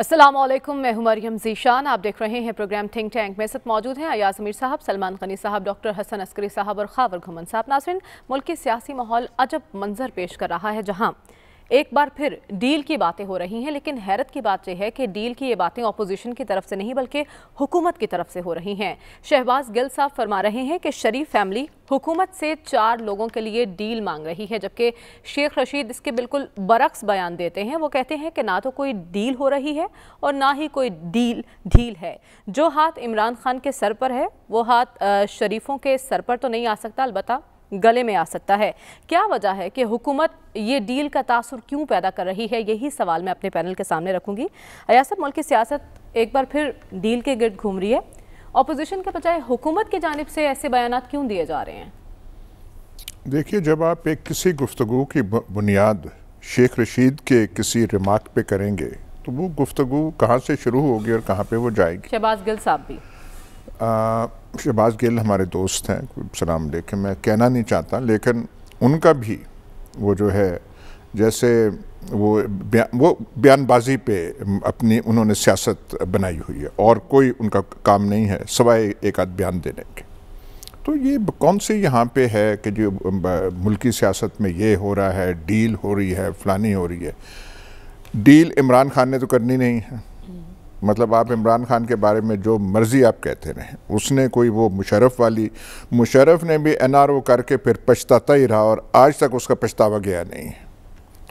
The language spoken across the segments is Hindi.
असलम मैं हूं मरियम जीशान आप देख रहे हैं प्रोग्राम थिंक टैंक में साथ मौजूद हैं अयाज अमीर साहब सलमान गनी साहब डॉक्टर हसन अस्करी साहब और खावर घुमन साहब नासरन मुल्क के सियासी माहौल अजब मंजर पेश कर रहा है जहां एक बार फिर डील की बातें हो रही हैं लेकिन हैरत की बात यह है कि डील की ये बातें ऑपोजिशन की तरफ से नहीं बल्कि हुकूमत की तरफ से हो रही हैं शहबाज गिल साहब फरमा रहे हैं कि शरीफ फैमिली हुकूमत से चार लोगों के लिए डील मांग रही है जबकि शेख रशीद इसके बिल्कुल बरक्स बयान देते हैं वो कहते हैं कि ना तो कोई डील हो रही है और ना ही कोई डील ढील है जो हाथ इमरान खान के सर पर है वो हाथ शरीफों के सर पर तो नहीं आ सकता अलबत् गले में आ सकता है क्या वजह है कि हुकूमत ये डील का तासर क्यों पैदा कर रही है यही सवाल मैं अपने पैनल के सामने रखूँगी अयासत मुल्क की सियासत एक बार फिर डील के गिर्द घूम रही है अपोजिशन के बजाय हुकूमत की जानब से ऐसे बयान क्यों दिए जा रहे हैं देखिए जब आप एक किसी गुफ्तु की बुनियाद शेख रशीद के किसी रिमार्क पे करेंगे तो वो गुफ्तु कहाँ से शुरू होगी और कहाँ पे वो जाएगी शहबाज गिल साहब भी आ, शहबाज गिल हमारे दोस्त हैं सलाम लेके मैं कहना नहीं चाहता लेकिन उनका भी वो जो है जैसे वो ब्या, वो बयानबाजी पे अपनी उन्होंने सियासत बनाई हुई है और कोई उनका काम नहीं है सवाए एक आध बयान देने के तो ये कौन से यहाँ पे है कि जो मुल्की सियासत में ये हो रहा है डील हो रही है फलानी हो रही है डील इमरान खान ने तो करनी नहीं है मतलब आप इमरान खान के बारे में जो मर्ज़ी आप कहते रहें उसने कोई वो मुशरफ वाली मुशरफ ने भी एन आर ओ करके फिर पछताता ही रहा और आज तक उसका पछतावा गया नहीं है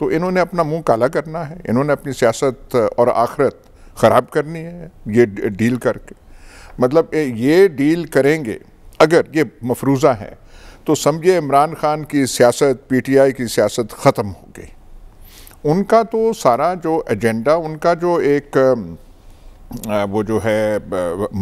तो इन्होंने अपना मुंह काला करना है इन्होंने अपनी सियासत और आखरत ख़राब करनी है ये डील करके मतलब ये डील करेंगे अगर ये मफरूज़ा है तो समझिए इमरान खान की सियासत पीटीआई की सियासत ख़त्म हो गई उनका तो सारा जो एजेंडा उनका जो एक वो जो है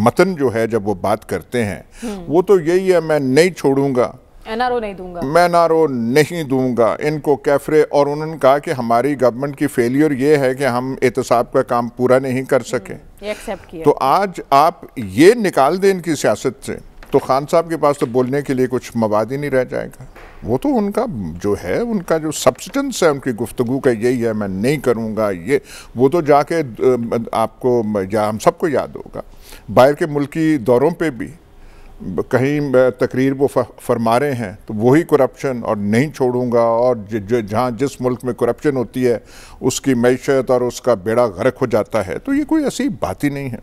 मतन जो है जब वो बात करते हैं वो तो यही है मैं नहीं छोड़ूंगा एनआरओ नहीं दूंगा मैं एनआरओ नहीं दूंगा इनको कैफरे और उन्होंने कहा कि हमारी गवर्नमेंट की फेलियर ये है कि हम एहतसाब का काम पूरा नहीं कर सके एक्सेप्ट हम्म, किया तो आज आप ये निकाल दें इनकी सियासत से तो खान साहब के पास तो बोलने के लिए कुछ मवाद ही नहीं रह जाएगा वो तो उनका जो है उनका जो सब्सटेंस है उनकी गुफ्तु का यही है मैं नहीं करूँगा ये वो तो जाके आपको या हम सबको याद होगा बाहर के मुल्की दौरों पर भी कहीं तकरीर वो फरमा रहे हैं तो वही करप्शन और नहीं छोड़ूंगा और जहाँ जिस मुल्क में करप्शन होती है उसकी मीशत और उसका बेड़ा गर्क हो जाता है तो ये कोई ऐसी बात ही नहीं है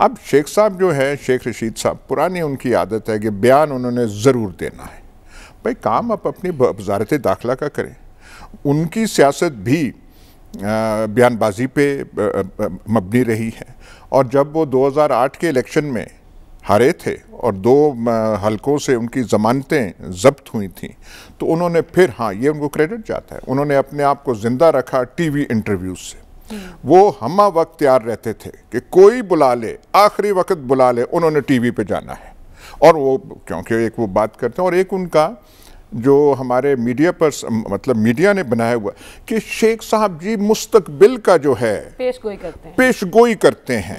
अब शेख साहब जो है शेख रशीद साहब पुरानी उनकी आदत है कि बयान उन्होंने ज़रूर देना है भाई काम आप अपनी वजारत दाखिला का करें उनकी सियासत भी बयानबाजी पे मबनी रही है और जब वो 2008 के इलेक्शन में हारे थे और दो हलकों से उनकी ज़मानतें जब्त हुई थी तो उन्होंने फिर हाँ ये उनको क्रेडिट जाता है उन्होंने अपने आप को ज़िंदा रखा टीवी इंटरव्यूज़ से वो हम वक्त तैयार रहते थे कि कोई बुला ले आखिरी वक्त बुला ले उन्होंने टीवी पे जाना है और वो क्योंकि एक वो बात करते हैं और एक उनका जो हमारे मीडिया पर मतलब मीडिया ने बनाया हुआ कि शेख साहब जी मुस्तकबिल का जो है पेश गोई करते हैं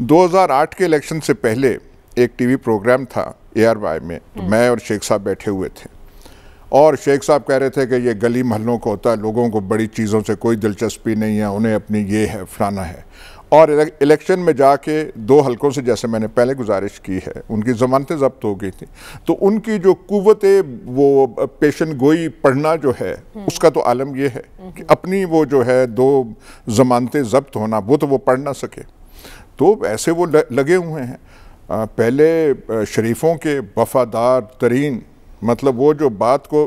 दो हैं 2008 के इलेक्शन से पहले एक टीवी प्रोग्राम था ए में तो मैं और शेख साहब बैठे हुए थे और शेख साहब कह रहे थे कि ये गली महलों को होता है लोगों को बड़ी चीज़ों से कोई दिलचस्पी नहीं है उन्हें अपनी ये है फलाना है और इलेक्शन में जाके दो हलकों से जैसे मैंने पहले गुजारिश की है उनकी ज़मानतें जब्त हो गई थी तो उनकी जो कुत वो पेशन गोई पढ़ना जो है हम्म। उसका तो आलम यह है हम्म। कि अपनी वो जो है दो ज़मानतें जब्त होना वो तो वो पढ़ ना सके तो ऐसे वो लगे हुए हैं पहले शरीफों के वफादार तरीन मतलब वो जो बात को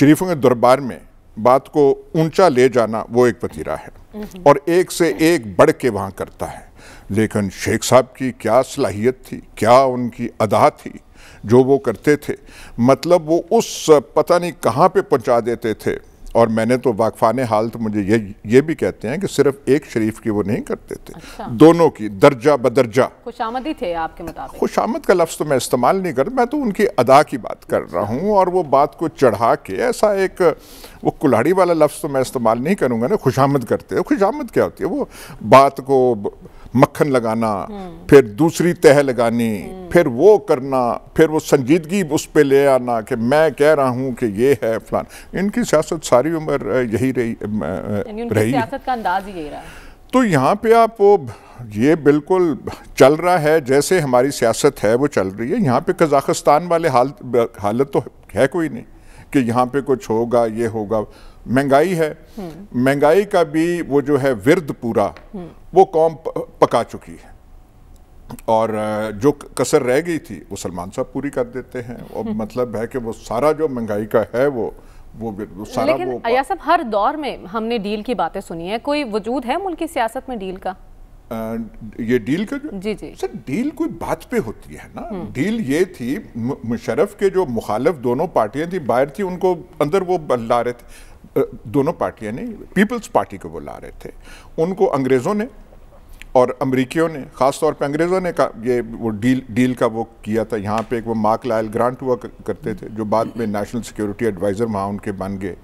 शरीफों के दरबार में बात को ऊंचा ले जाना वो एक पतीरा है और एक से एक बढ़ के वहाँ करता है लेकिन शेख साहब की क्या सलाहियत थी क्या उनकी अदा थी जो वो करते थे मतलब वो उस पता नहीं कहाँ पे पहुँचा देते थे और मैंने तो वाकफान हाल तो मुझे ये ये भी कहते हैं कि सिर्फ एक शरीफ की वो नहीं करते थे अच्छा। दोनों की दर्जा बदर्जा खुशामदी थे आपके मुताबिक खुशामद का लफ्ज़ तो मैं इस्तेमाल नहीं कर मैं तो उनकी अदा की बात कर रहा अच्छा। हूँ और वो बात को चढ़ा के ऐसा एक वो कुल्हाड़ी वाला लफ्ज़ तो मैं इस्तेमाल नहीं करूँगा ना खुशामद करते खुशामद क्या होती है वो बात को मक्खन लगाना हम्म। फिर दूसरी तह लगानी हम्म। फिर वो करना फिर वो संजीदगी उस पर ले आना कि मैं कह रहा हूँ कि ये है फलान इनकी सियासत सारी उम्र यही रही रही सियासत का अंदाज ही यही रहा तो यहाँ पे आप वो ये बिल्कुल चल रहा है जैसे हमारी सियासत है वो चल रही है यहाँ पे कजाकिस्तान वाले हाल हालत तो है कोई नहीं कि यहाँ पे कुछ होगा ये होगा महंगाई है महंगाई का भी वो जो है विरद पूरा वो कौम पका चुकी है और जो कसर रह गई थी वो सलमान साहब पूरी कर देते हैं और हम्म। मतलब है कि वो सारा जो महंगाई का है वो वो, वो सारा लेकिन वो या सब हर दौर में हमने डील की बातें सुनी है कोई वजूद है मुल्क की सियासत में डील का आ, ये डील का जो जी जी सर डील कोई बात पे होती है ना हम्म। डील ये थी मुशरफ के जो मुखालफ दोनों पार्टियां थी बाहर थी उनको अंदर वो ला रहे थे दोनों पार्टियां ने पीपल्स पार्टी को बुला रहे थे उनको अंग्रेज़ों ने और अमरीकियों ने ख़ास तौर पे अंग्रेज़ों ने का ये वो डील डील का वो किया था यहाँ पे एक वो मार्क लायल ग्रांट हुआ करते थे जो बाद में नेशनल सिक्योरिटी एडवाइज़र वहाँ उनके बन गए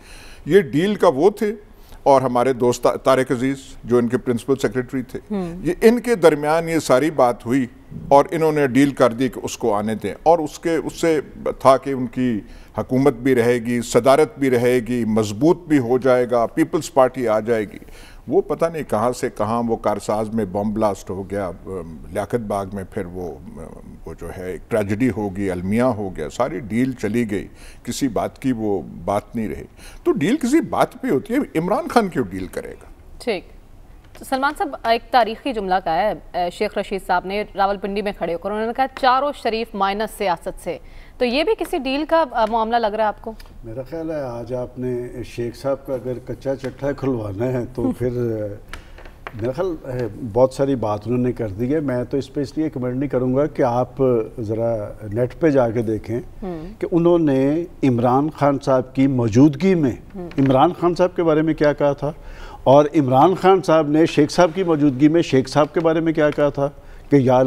ये डील का वो थे और हमारे दोस्त तारक अजीज़ जो इनके प्रिंसिपल सेक्रेटरी थे हम्म। ये इनके दरमियान ये सारी बात हुई और इन्होंने डील कर दी कि उसको आने दें और उसके उससे था कि उनकी हकूमत भी रहेगी सदारत भी रहेगी मजबूत भी हो जाएगा पीपल्स पार्टी आ जाएगी वो पता नहीं कहाँ से कहाँ वो कारसाज में बम ब्लास्ट हो गया लियाकत बाग में फिर वो वो जो है एक ट्रेजडी होगी अलमिया हो गया सारी डील चली गई किसी बात की वो बात नहीं रही तो डील किसी बात पे होती है इमरान खान क्यों डील करेगा ठीक तो सलमान साहब एक तारीखी जुमला का है शेख रशीद साहब ने रावलपिंडी में खड़े होकर उन्होंने कहा चारों शरीफ माइनस सियासत से, आसत से। तो ये भी किसी डील का मामला लग रहा है आपको मेरा ख्याल है आज आपने शेख साहब का अगर कच्चा चट्टा खुलवाना है तो हम्म। फिर मेरा ख्याल बहुत सारी बात उन्होंने कर दी है मैं तो इस पर इसलिए कमेंट नहीं करूँगा कि आप ज़रा नेट पे जाके देखें हम्म। कि उन्होंने इमरान खान साहब की मौजूदगी में हम्म। इमरान खान साहब के बारे में क्या कहा था और इमरान खान साहब ने शेख साहब की मौजूदगी में शेख साहब के बारे में क्या कहा था कि या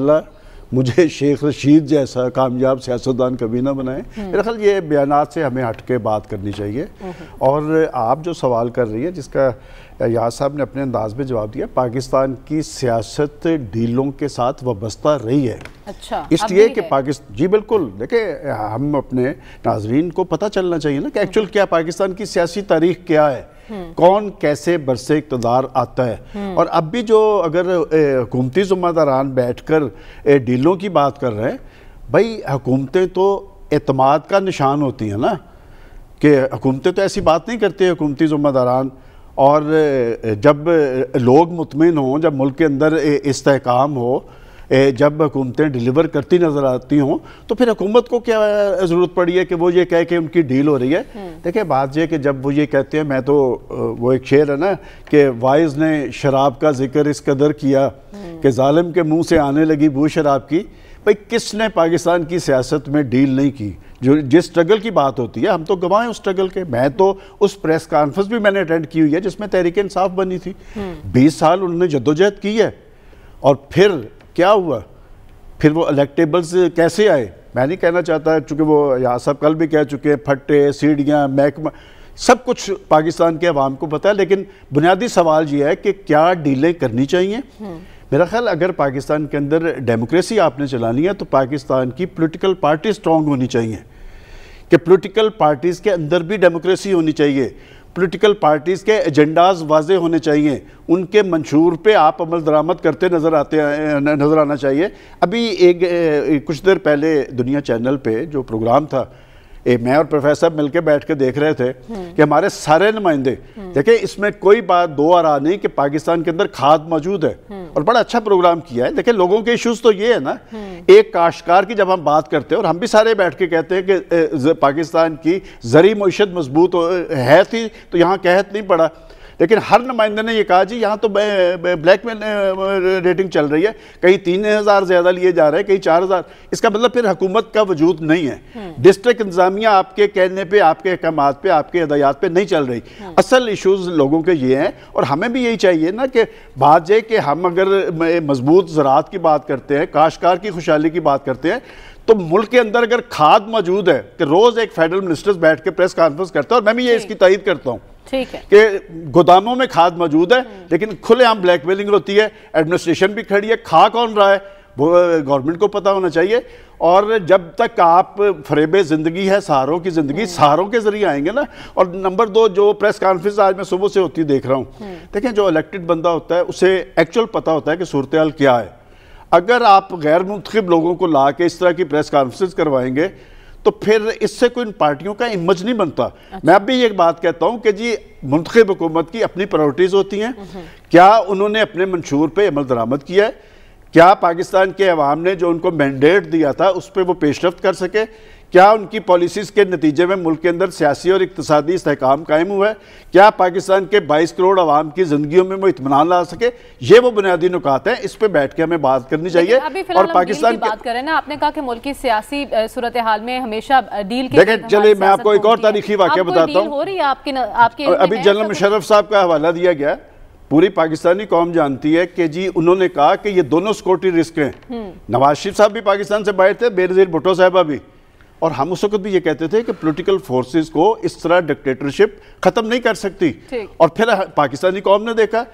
मुझे शेख रशीद जैसा कामयाब सियासतदान कभी ना बनाए हम्म। मेरा ख्याल ये बयान से हमें हट के बात करनी चाहिए हम्म। और आप जो सवाल कर रही है जिसका याद साहब ने अपने अंदाज में जवाब दिया पाकिस्तान की सियासत डीलों के साथ वाबस्ता रही है अच्छा इसलिए कि पाकिस्तान जी बिल्कुल देखिए हम अपने नाजरीन को पता चलना चाहिए ना कि एक्चुअल हम्म। क्या पाकिस्तान की सियासी तारीख क्या है कौन कैसे बरसे इकतदार आता है हम्म। और अब भी जो अगर हुकूमती जुम्मेदारान बैठ कर डीलों की बात कर रहे हैं भाई हुकूमतें तो अतमाद का निशान होती हैं ना कि हुकूमतें तो ऐसी बात नहीं करती हुकूमती जुम्मेदारान और जब लोग मुतमिन हों जब मुल्क के अंदर इसकाम हो जब हुकूमतें डिलीवर करती नज़र आती हों तो फिर हुकूमत को क्या ज़रूरत पड़ी है कि वो ये कहे कि उनकी डील हो रही है हम्म। देखिए बात यह कि जब वो ये कहते हैं मैं तो वो एक शेर है ना कि वाइज ने शराब का जिक्र इस कदर किया हम्म। कि ालम के मुँह से आने लगी बू शराब की भाई किसने पाकिस्तान की सियासत में डील नहीं की जो जिस स्ट्रगल की बात होती है हम तो गवाह हैं उस स्ट्रगल के मैं तो उस प्रेस कॉन्फ्रेंस भी मैंने अटेंड की हुई है जिसमें तहरीक इंसाफ बनी थी हम्म। बीस साल उन्होंने जद्दोजहद की है और फिर क्या हुआ फिर वो इलेक्टेबल्स कैसे आए मैं नहीं कहना चाहता चूँकि वो यहाँ साहब कल भी कह चुके हैं फट्टे सीढ़ियाँ महकमा सब कुछ पाकिस्तान के अवाम को पता है लेकिन बुनियादी सवाल ये है कि क्या डीलें करनी चाहिए हम्म। मेरा ख्याल अगर पाकिस्तान के अंदर डेमोक्रेसी आपने चलानी है तो पाकिस्तान की पॉलिटिकल पार्टी स्ट्रांग होनी चाहिए कि पॉलिटिकल पार्टीज़ के अंदर भी डेमोक्रेसी होनी चाहिए पोलिटिकल पार्टीज़ के एजेंडाज वाज होने चाहिए उनके मंशूर पे आप अमल दरामद करते नज़र आते नज़र आना चाहिए अभी एक, एक कुछ देर पहले दुनिया चैनल पे जो प्रोग्राम था मैं और प्रोफेसर मिलकर बैठ के देख रहे थे कि हमारे सारे नुमाइंदे देखिए इसमें कोई बात दो आरा नहीं कि पाकिस्तान के अंदर खाद मौजूद है और बड़ा अच्छा प्रोग्राम किया है देखिए लोगों के इश्यूज तो ये है ना एक काश्कार की जब हम बात करते हैं और हम भी सारे बैठ के कहते हैं कि पाकिस्तान की जरी मीशत मजबूत है थी तो यहाँ कहत नहीं पड़ा लेकिन हर नुमाइंदे ने यह कहा जी यहाँ तो ब्लैक मेल रेटिंग चल रही है कहीं तीन हज़ार ज़्यादा लिए जा रहे हैं कहीं चार हज़ार इसका मतलब फिर हुकूमत का वजूद नहीं है हम्म। डिस्ट्रिक्ट इंतजामिया आपके कहने पर आपके अहकाम पर आपके हदायात पर नहीं चल रही हम्म। असल इशूज़ लोगों के ये हैं और हमें भी यही चाहिए ना कि बात जे कि हम अगर मजबूत ज़रात की बात करते हैं काशकार की खुशहाली की बात करते हैं तो मुल्क के अंदर अगर खाद मौजूद है कि रोज़ एक फेडरल मिनिस्टर्स बैठ के प्रेस कॉन्फ्रेंस करता है और मैं भी ये इसकी तायद करता हूँ ठीक है कि गोदामों में खाद मौजूद है हम्म। लेकिन खुलेआम ब्लैकमेलिंग होती है एडमिनिस्ट्रेशन भी खड़ी है खा कौन रहा है गवर्नमेंट को पता होना चाहिए और जब तक आप फरेब ज़िंदगी है सहारों की ज़िंदगी हम्म। सहारों के ज़रिए आएंगे ना और नंबर दो जो प्रेस कॉन्फ्रेंस आज मैं सुबह से होती देख रहा हूँ हम्म। देखें जो इलेक्टेड बंदा होता है उसे एक्चुअल पता होता है कि सूरत क्या है अगर आप गैर मुंतब लोगों को ला के इस तरह की प्रेस कॉन्फ्रेंस करवाएंगे तो फिर इससे कोई इन पार्टियों का इमज नहीं बनता अच्छा। मैं अब भी बात कहता हूँ कि जी मुंतब हुकूमत की अपनी प्रायोरिटीज़ होती हैं हम्म। क्या उन्होंने अपने मंशूर पर अमल दरामद किया है क्या पाकिस्तान के अवाम ने जो उनको मैंडेट दिया था उस पर वो पेशरफ कर सके क्या उनकी पॉलिसीज़ के नतीजे में मुल्क के अंदर सियासी और इकतदी इसकाम कायम हुआ है क्या पाकिस्तान के बाईस करोड़ आवाम की ज़िंदगी में वो इतमान ला सके ये वो बुनियादी नुकात हैं इस पर बैठ के हमें बात करनी चाहिए और पाकिस्तान की बात करें ना आपने कहा कि मुल्क की सियासी सूरत हाल में हमेशा डील देखें चलिए मैं आपको एक और तारीखी वाक्य बताता हूँ अभी जनरल मुशरफ साहब का हवाला दिया गया पूरी पाकिस्तानी कौम जानती है कि जी उन्होंने कहा कि ये दोनों सिक्योरिटी रिस्क हैं हम्म। नवाज शरीफ साहब भी पाकिस्तान से बाहर थे बेनजीर भुटो साहबा भी और हम उस वक्त भी ये कहते थे कि पॉलिटिकल फोर्सेस को इस तरह डिक्टेटरशिप खत्म नहीं कर सकती और फिर पाकिस्तानी कौम ने देखा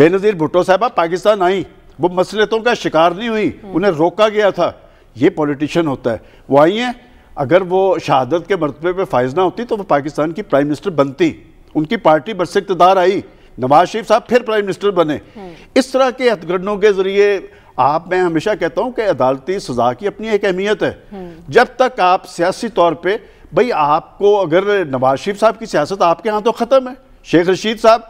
बेनजीर भुट्टो साहबा पाकिस्तान आई वो मसलतों का शिकार नहीं हुई उन्हें रोका गया था ये पॉलिटिशियन होता है वो आई हैं अगर वो शहादत के मरतबे पर फायज ना होती तो वह पाकिस्तान की प्राइम मिनिस्टर बनती उनकी पार्टी बरस इकतदार आई नवाज शरीफ साहब फिर प्राइम मिनिस्टर बने हम्म। इस तरह के हथगढ़ों के जरिए आप मैं हमेशा कहता हूँ कि अदालती सजा की अपनी एक अहमियत है हम्म। जब तक आप सियासी तौर पर भाई आपको अगर नवाज शरीफ साहब की सियासत आपके यहाँ तो ख़त्म है शेख रशीद साहब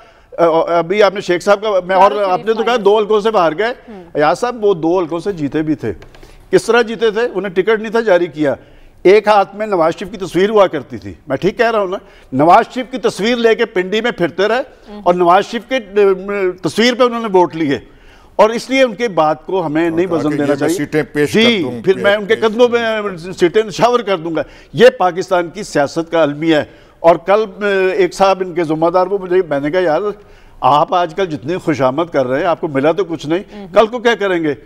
अभी आपने शेख साहब का मैं और आपने तो कहा दो हल्कों से बाहर गए अयाज हम्म। साहब वो दो हल्कों से जीते भी थे किस तरह जीते थे उन्हें टिकट नहीं था जारी किया एक हाथ में नवाज शरीफ की तस्वीर हुआ करती थी मैं ठीक कह रहा हूँ ना नवाज शरीफ की तस्वीर लेके पिंडी में फिरते रहे हम्म। और नवाज शरीफ के तस्वीर पे उन्होंने वोट लिए और इसलिए उनके बात को हमें नहीं वजन देना चाहिए सीटें पेश जी कर फिर मैं उनके कदमों में सीटें शावर कर दूंगा ये पाकिस्तान की सियासत का अलमी है और कल एक साहब इनके जुम्मेदार वो मुझे मैंने कहा यार आप आजकल जितनी खुशामद कर रहे हैं आपको मिला तो कुछ नहीं हम्म, हम्म। कल को क्या करेंगे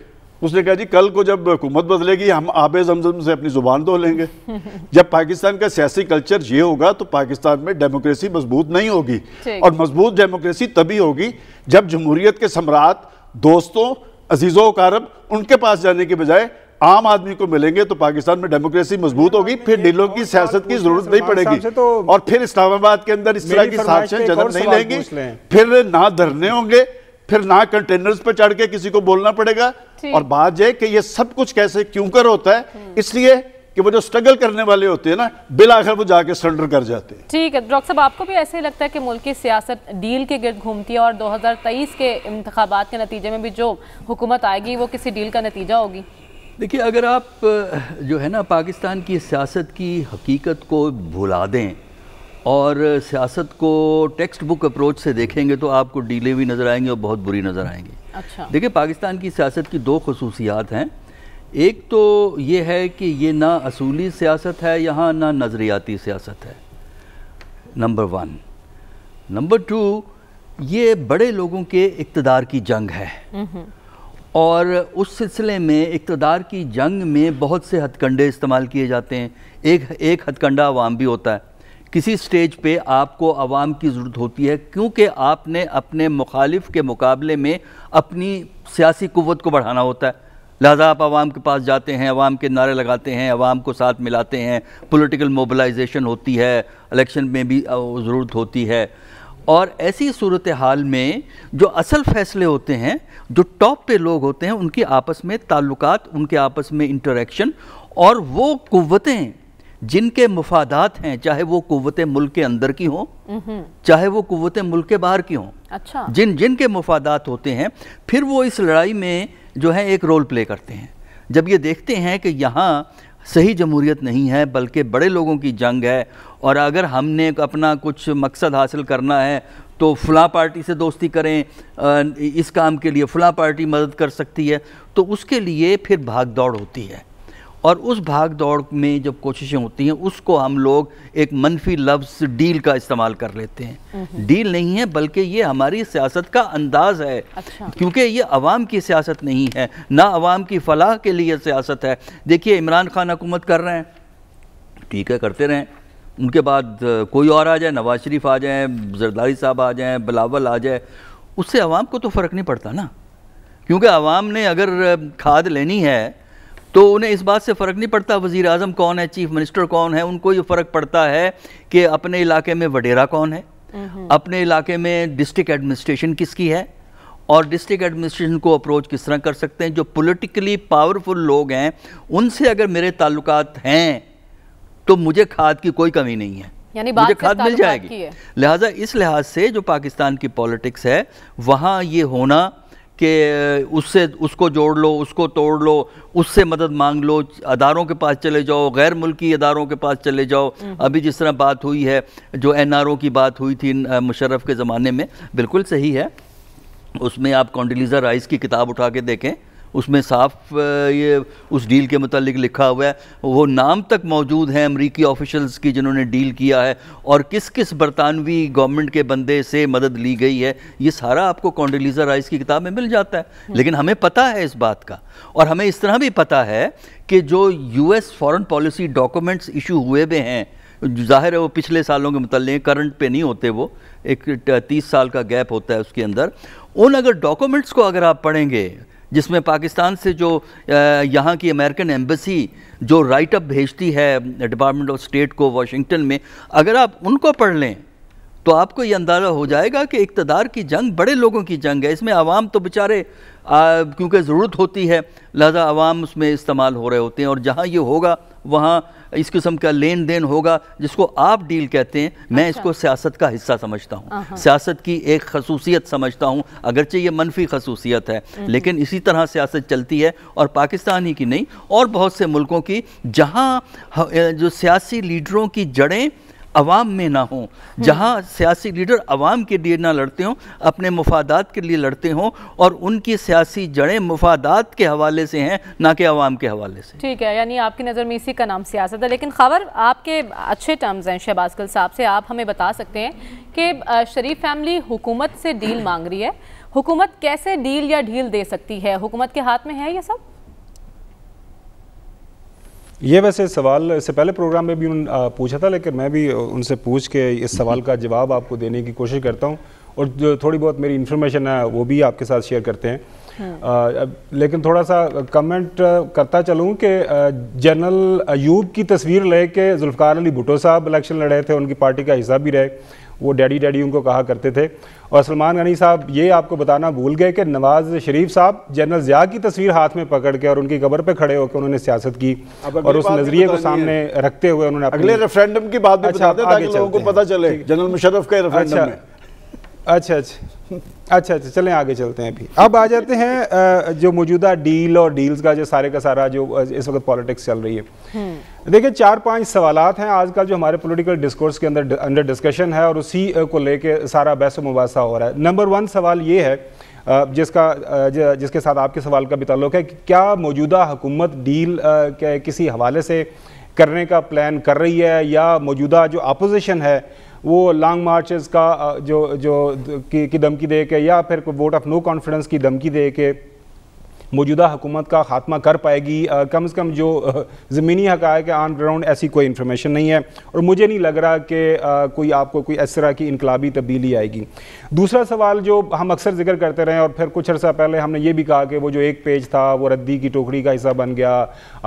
उसने कहा जी कल को जब हुकूमत बदलेगी हम आबे जमजम से अपनी ज़ुबान धो लेंगे जब पाकिस्तान का सियासी कल्चर ये होगा तो पाकिस्तान में डेमोक्रेसी मजबूत नहीं होगी और मजबूत डेमोक्रेसी तभी होगी जब जमहूरियत के सम्राट दोस्तों अजीज़ों कारब उनके पास जाने के बजाय आम आदमी को मिलेंगे तो पाकिस्तान में डेमोक्रेसी मजबूत होगी फिर डीलों की सियासत की जरूरत नहीं पड़ेगी तो और फिर इस्लामाबाद के अंदर इस तरह की साजिशें जन्म नहीं लेंगी फिर ना धरने होंगे फिर ना कंटेनर्स पर चढ़ के किसी को बोलना पड़ेगा और बात यह कि ये सब कुछ कैसे क्यों कर होता है हम्म। इसलिए कि वो जो स्ट्रगल करने वाले होते हैं ना बिल आखिर वो जाके सरेंडर कर जाते हैं ठीक है डॉक्टर साहब आपको भी ऐसे ही लगता है कि मुल्क की सियासत डील के गिर्द घूमती है और 2023 के इंतबात के नतीजे में भी जो हुकूमत आएगी वो किसी डील का नतीजा होगी देखिए अगर आप जो है ना पाकिस्तान की सियासत की हकीकत को भुला दें और सियासत को टेक्स्ट बुक अप्रोच से देखेंगे तो आपको डीलें भी नज़र आएंगी और बहुत बुरी नज़र आएंगी अच्छा देखिए पाकिस्तान की सियासत की दो खसूसियात हैं एक तो ये है कि ये ना असूली सियासत है यहाँ ना नज़रियाती सियासत है नंबर वन नंबर टू ये बड़े लोगों के इकतदार की जंग है और उस सिलसिले में इकतदार की जंग में बहुत से हथकंडे इस्तेमाल किए जाते हैं एक एक हथकंडा आवाम भी होता है किसी स्टेज पे आपको आवाम की ज़रूरत होती है क्योंकि आपने अपने मुखालिफ के मुकाबले में अपनी सियासी कुत को बढ़ाना होता है लिहाजा आप आवाम के पास जाते हैं आवाम के नारे लगाते हैं आवाम को साथ मिलाते हैं पॉलिटिकल मोबलाइजेशन होती है इलेक्शन में भी ज़रूरत होती है और ऐसी सूरत हाल में जो असल फैसले होते हैं जो टॉप पे लोग होते हैं उनके आपस में ताल्लुकात उनके आपस में इंटरेक्शन और वो कुतें जिनके मफादात हैं चाहे वो कुतें मुल्क के अंदर की हों हम्म। चाहे वो कुतें मुल्क के बाहर की हों अच्छा जिन जिन के मफादात होते हैं फिर वो इस लड़ाई में जो है एक रोल प्ले करते हैं जब ये देखते हैं कि यहाँ सही जमहूरियत नहीं है बल्कि बड़े लोगों की जंग है और अगर हमने अपना कुछ मकसद हासिल करना है तो फला पार्टी से दोस्ती करें इस काम के लिए फला पार्टी मदद कर सकती है तो उसके लिए फिर भाग दौड़ होती है और उस भाग दौड़ में जब कोशिशें होती हैं उसको हम लोग एक मनफी लफ्ज़ डील का इस्तेमाल कर लेते हैं डील नहीं है बल्कि ये हमारी सियासत का अंदाज है अच्छा। क्योंकि ये अवाम की सियासत नहीं है ना अवाम की फलाह के लिए सियासत है देखिए इमरान खान हुकूमत कर रहे हैं ठीक है करते रहें उनके बाद कोई और आ जाए नवाज शरीफ आ जाए जरदारी साहब आ जाए बिलावल आ जाए उससे अवाम को तो फ़र्क नहीं पड़ता ना क्योंकि अवाम ने अगर खाद लेनी है तो उन्हें इस बात से फ़र्क नहीं पड़ता वज़ी अजम कौन है चीफ़ मिनिस्टर कौन है उनको ये फ़र्क पड़ता है कि अपने इलाके में वडेरा कौन है हम्म। अपने इलाके में डिस्ट्रिक्ट एडमिनिस्ट्रेशन किसकी है और डिस्ट्रिक्ट एडमिनिस्ट्रेशन को अप्रोच किस तरह कर सकते हैं जो पॉलिटिकली पावरफुल लोग हैं उनसे अगर मेरे ताल्लुक हैं तो मुझे खाद की कोई कमी नहीं है यानी मुझे खाद मिल जाएगी लिहाजा इस लिहाज से जो पाकिस्तान की पॉलिटिक्स है वहाँ ये होना कि उससे उसको जोड़ लो उसको तोड़ लो उससे मदद मांग लो अदारों के पास चले जाओ गैर मुल्की अदारों के पास चले जाओ हम्म। अभी जिस तरह बात हुई है जो एन आर ओ की बात हुई थी मुशर्रफ के ज़माने में बिल्कुल सही है उसमें आप कॉन्डलीज़ा राइस की किताब उठा के देखें उसमें साफ ये उस डील के मतलब लिखा हुआ है वो नाम तक मौजूद हैं अमरीकी ऑफिशल्स की जिन्होंने डील किया है और किस किस बरतानवी गवर्नमेंट के बंदे से मदद ली गई है ये सारा आपको कॉन्डिलीजा राइस की किताब में मिल जाता है हम्म। लेकिन हमें पता है इस बात का और हमें इस तरह भी पता है कि जो US foreign policy documents issue हुए हुए हैं जाहिर है वो पिछले सालों के मतलब करंट पे नहीं होते वो एक तीस साल का गैप होता है उसके अंदर उन अगर डॉक्यूमेंट्स को अगर आप पढ़ेंगे जिसमें पाकिस्तान से जो यहाँ की अमेरिकन एम्बेसी जो राइट अप भेजती है डिपार्टमेंट ऑफ स्टेट को वाशिंगटन में अगर आप उनको पढ़ लें तो आपको ये अंदाज़ा हो जाएगा कि इकतदार की जंग बड़े लोगों की जंग है इसमें आवाम तो बेचारे क्योंकि ज़रूरत होती है लिहाजा आवाम उसमें इस्तेमाल हो रहे होते हैं और जहाँ ये होगा वहाँ इस किस्म का लेन देन होगा जिसको आप डील कहते हैं मैं अच्छा। इसको सियासत का हिस्सा समझता हूँ सियासत की एक खसूसियत समझता हूँ अगरचे ये मनफी खसूसियत है लेकिन इसी तरह सियासत चलती है और पाकिस्तान ही की नहीं और बहुत से मुल्कों की जहाँ जो सियासी लीडरों की जड़ें अवाम में ना हो जहाँ सियासी लीडर अवाम के लिए ना लड़ते हों अपने मफादात के लिए लड़ते हों और उनकी सियासी जड़ें मफादात के हवाले से हैं ना कि अवाम के हवाले से ठीक है यानी आपकी नज़र में इसी का नाम सियासत है लेकिन खबर आपके अच्छे टर्म्स हैं शहबाज गल साहब से आप हमें बता सकते हैं कि शरीफ फैमिली हुकूमत से डील मांग रही है हुकूमत कैसे डील या ढील दे सकती है हुकूमत के हाथ में है यह सब ये वैसे सवाल इससे पहले प्रोग्राम में भी उन पूछा था लेकिन मैं भी उनसे पूछ के इस सवाल का जवाब आपको देने की कोशिश करता हूँ और जो थोड़ी बहुत मेरी इन्फॉर्मेशन है वो भी आपके साथ शेयर करते हैं हाँ। आ, लेकिन थोड़ा सा कमेंट करता चलूँ कि जनरल अयूब की तस्वीर लेके जुल्फ़ार अली भुटो साहब इलेक्शन लड़े थे उनकी पार्टी का हिस्सा भी रहे वो डैडी डैडी उनको कहा करते थे और सलमान गनी साहब ये आपको बताना भूल गए कि नवाज शरीफ साहब जनरल ज़िया की तस्वीर हाथ में पकड़ के और उनकी कबर पे खड़े होकर उन्होंने सियासत की और उस नज़रिए को सामने रखते हुए उन्होंने अगले रेफरेंडम की बात अच्छा, ताकि लोगों को पता चले जनरल मुशरफ के रेफरेंडम अच्छा, में अच्छा अच्छा अच्छा अच्छा चलें आगे चलते हैं अभी अब आ जाते हैं जो मौजूदा डील और डील्स का जो सारे का सारा जो इस वक्त पॉलिटिक्स चल रही है हम्म। देखिए चार पांच सवाल हैं आजकल जो हमारे पॉलिटिकल डिस्कोर्स के अंदर अंडर डिस्कशन है और उसी को लेके सारा बहस मुबासा हो रहा है नंबर वन सवाल ये है जिसका जिसके साथ आपके सवाल का भी तल्लुक है कि क्या मौजूदा हुकूमत डील के किसी हवाले से करने का प्लान कर रही है या मौजूदा जो अपोजिशन है वो लॉन्ग मार्चेस का जो जो की, की धमकी दे के या फिर वोट ऑफ नो कॉन्फिडेंस की धमकी दे के मौजूदा हुकूमत का खात्मा कर पाएगी कम से कम जो ज़मीनी हक़ है कि ऑन ग्राउंड ऐसी कोई इन्फॉर्मेशन नहीं है और मुझे नहीं लग रहा कि कोई आपको कोई इस तरह की इनकलाबी तब्दीली आएगी दूसरा सवाल जो हम अक्सर जिक्र करते रहे और फिर कुछ अर्सा पहले हमने ये भी कहा कि वो जो एक पेज था वो रद्दी की टोकरी का हिस्सा बन गया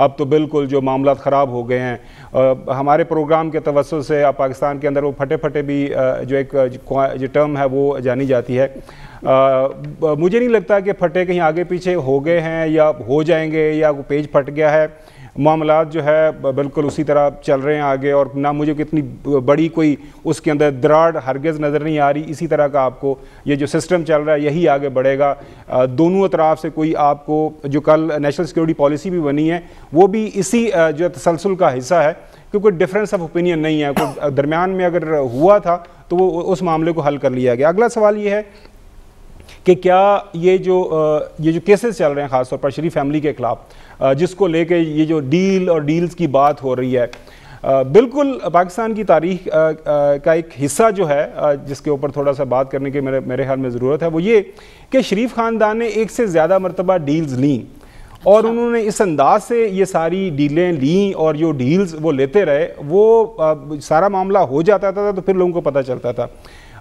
अब तो बिल्कुल जो मामला ख़राब हो गए हैं हमारे प्रोग्राम के तवसु से अब पाकिस्तान के अंदर वो फटे फटे भी जो एक जो टर्म है वो जानी जाती है मुझे नहीं लगता कि फटे कहीं आगे पीछे हो गए हैं या हो जाएंगे या वो पेज फट गया है मामला जो है बिल्कुल उसी तरह चल रहे हैं आगे और ना मुझे कितनी बड़ी कोई उसके अंदर दराड़ हरगज़ नज़र नहीं आ रही इसी तरह का आपको ये जो सिस्टम चल रहा है यही आगे बढ़ेगा दोनों अतराफ से कोई आपको जो कल नेशनल सिक्योरिटी पॉलिसी भी बनी है वो भी इसी जो तसलसल का हिस्सा है क्योंकि डिफरेंस ऑफ ओपिनियन नहीं है कोई दरमियान में अगर हुआ था तो वो उस मामले को हल कर लिया गया अगला सवाल ये है कि क्या ये जो ये जो केसेस चल रहे हैं ख़ासतौर पर शरीफ फैमिली के ख़िलाफ़ जिसको लेके ये जो डील और डील्स की बात हो रही है बिल्कुल पाकिस्तान की तारीख का एक हिस्सा जो है जिसके ऊपर थोड़ा सा बात करने की मेरे मेरे ख्याल में ज़रूरत है वो ये कि शरीफ ख़ानदान ने एक से ज़्यादा मरतबा डील्स लीं और अच्छा। उन्होंने इस अंदाज से ये सारी डीलें लीं और जो डील्स वो लेते रहे वो सारा मामला हो जाता था तो फिर लोगों को पता चलता था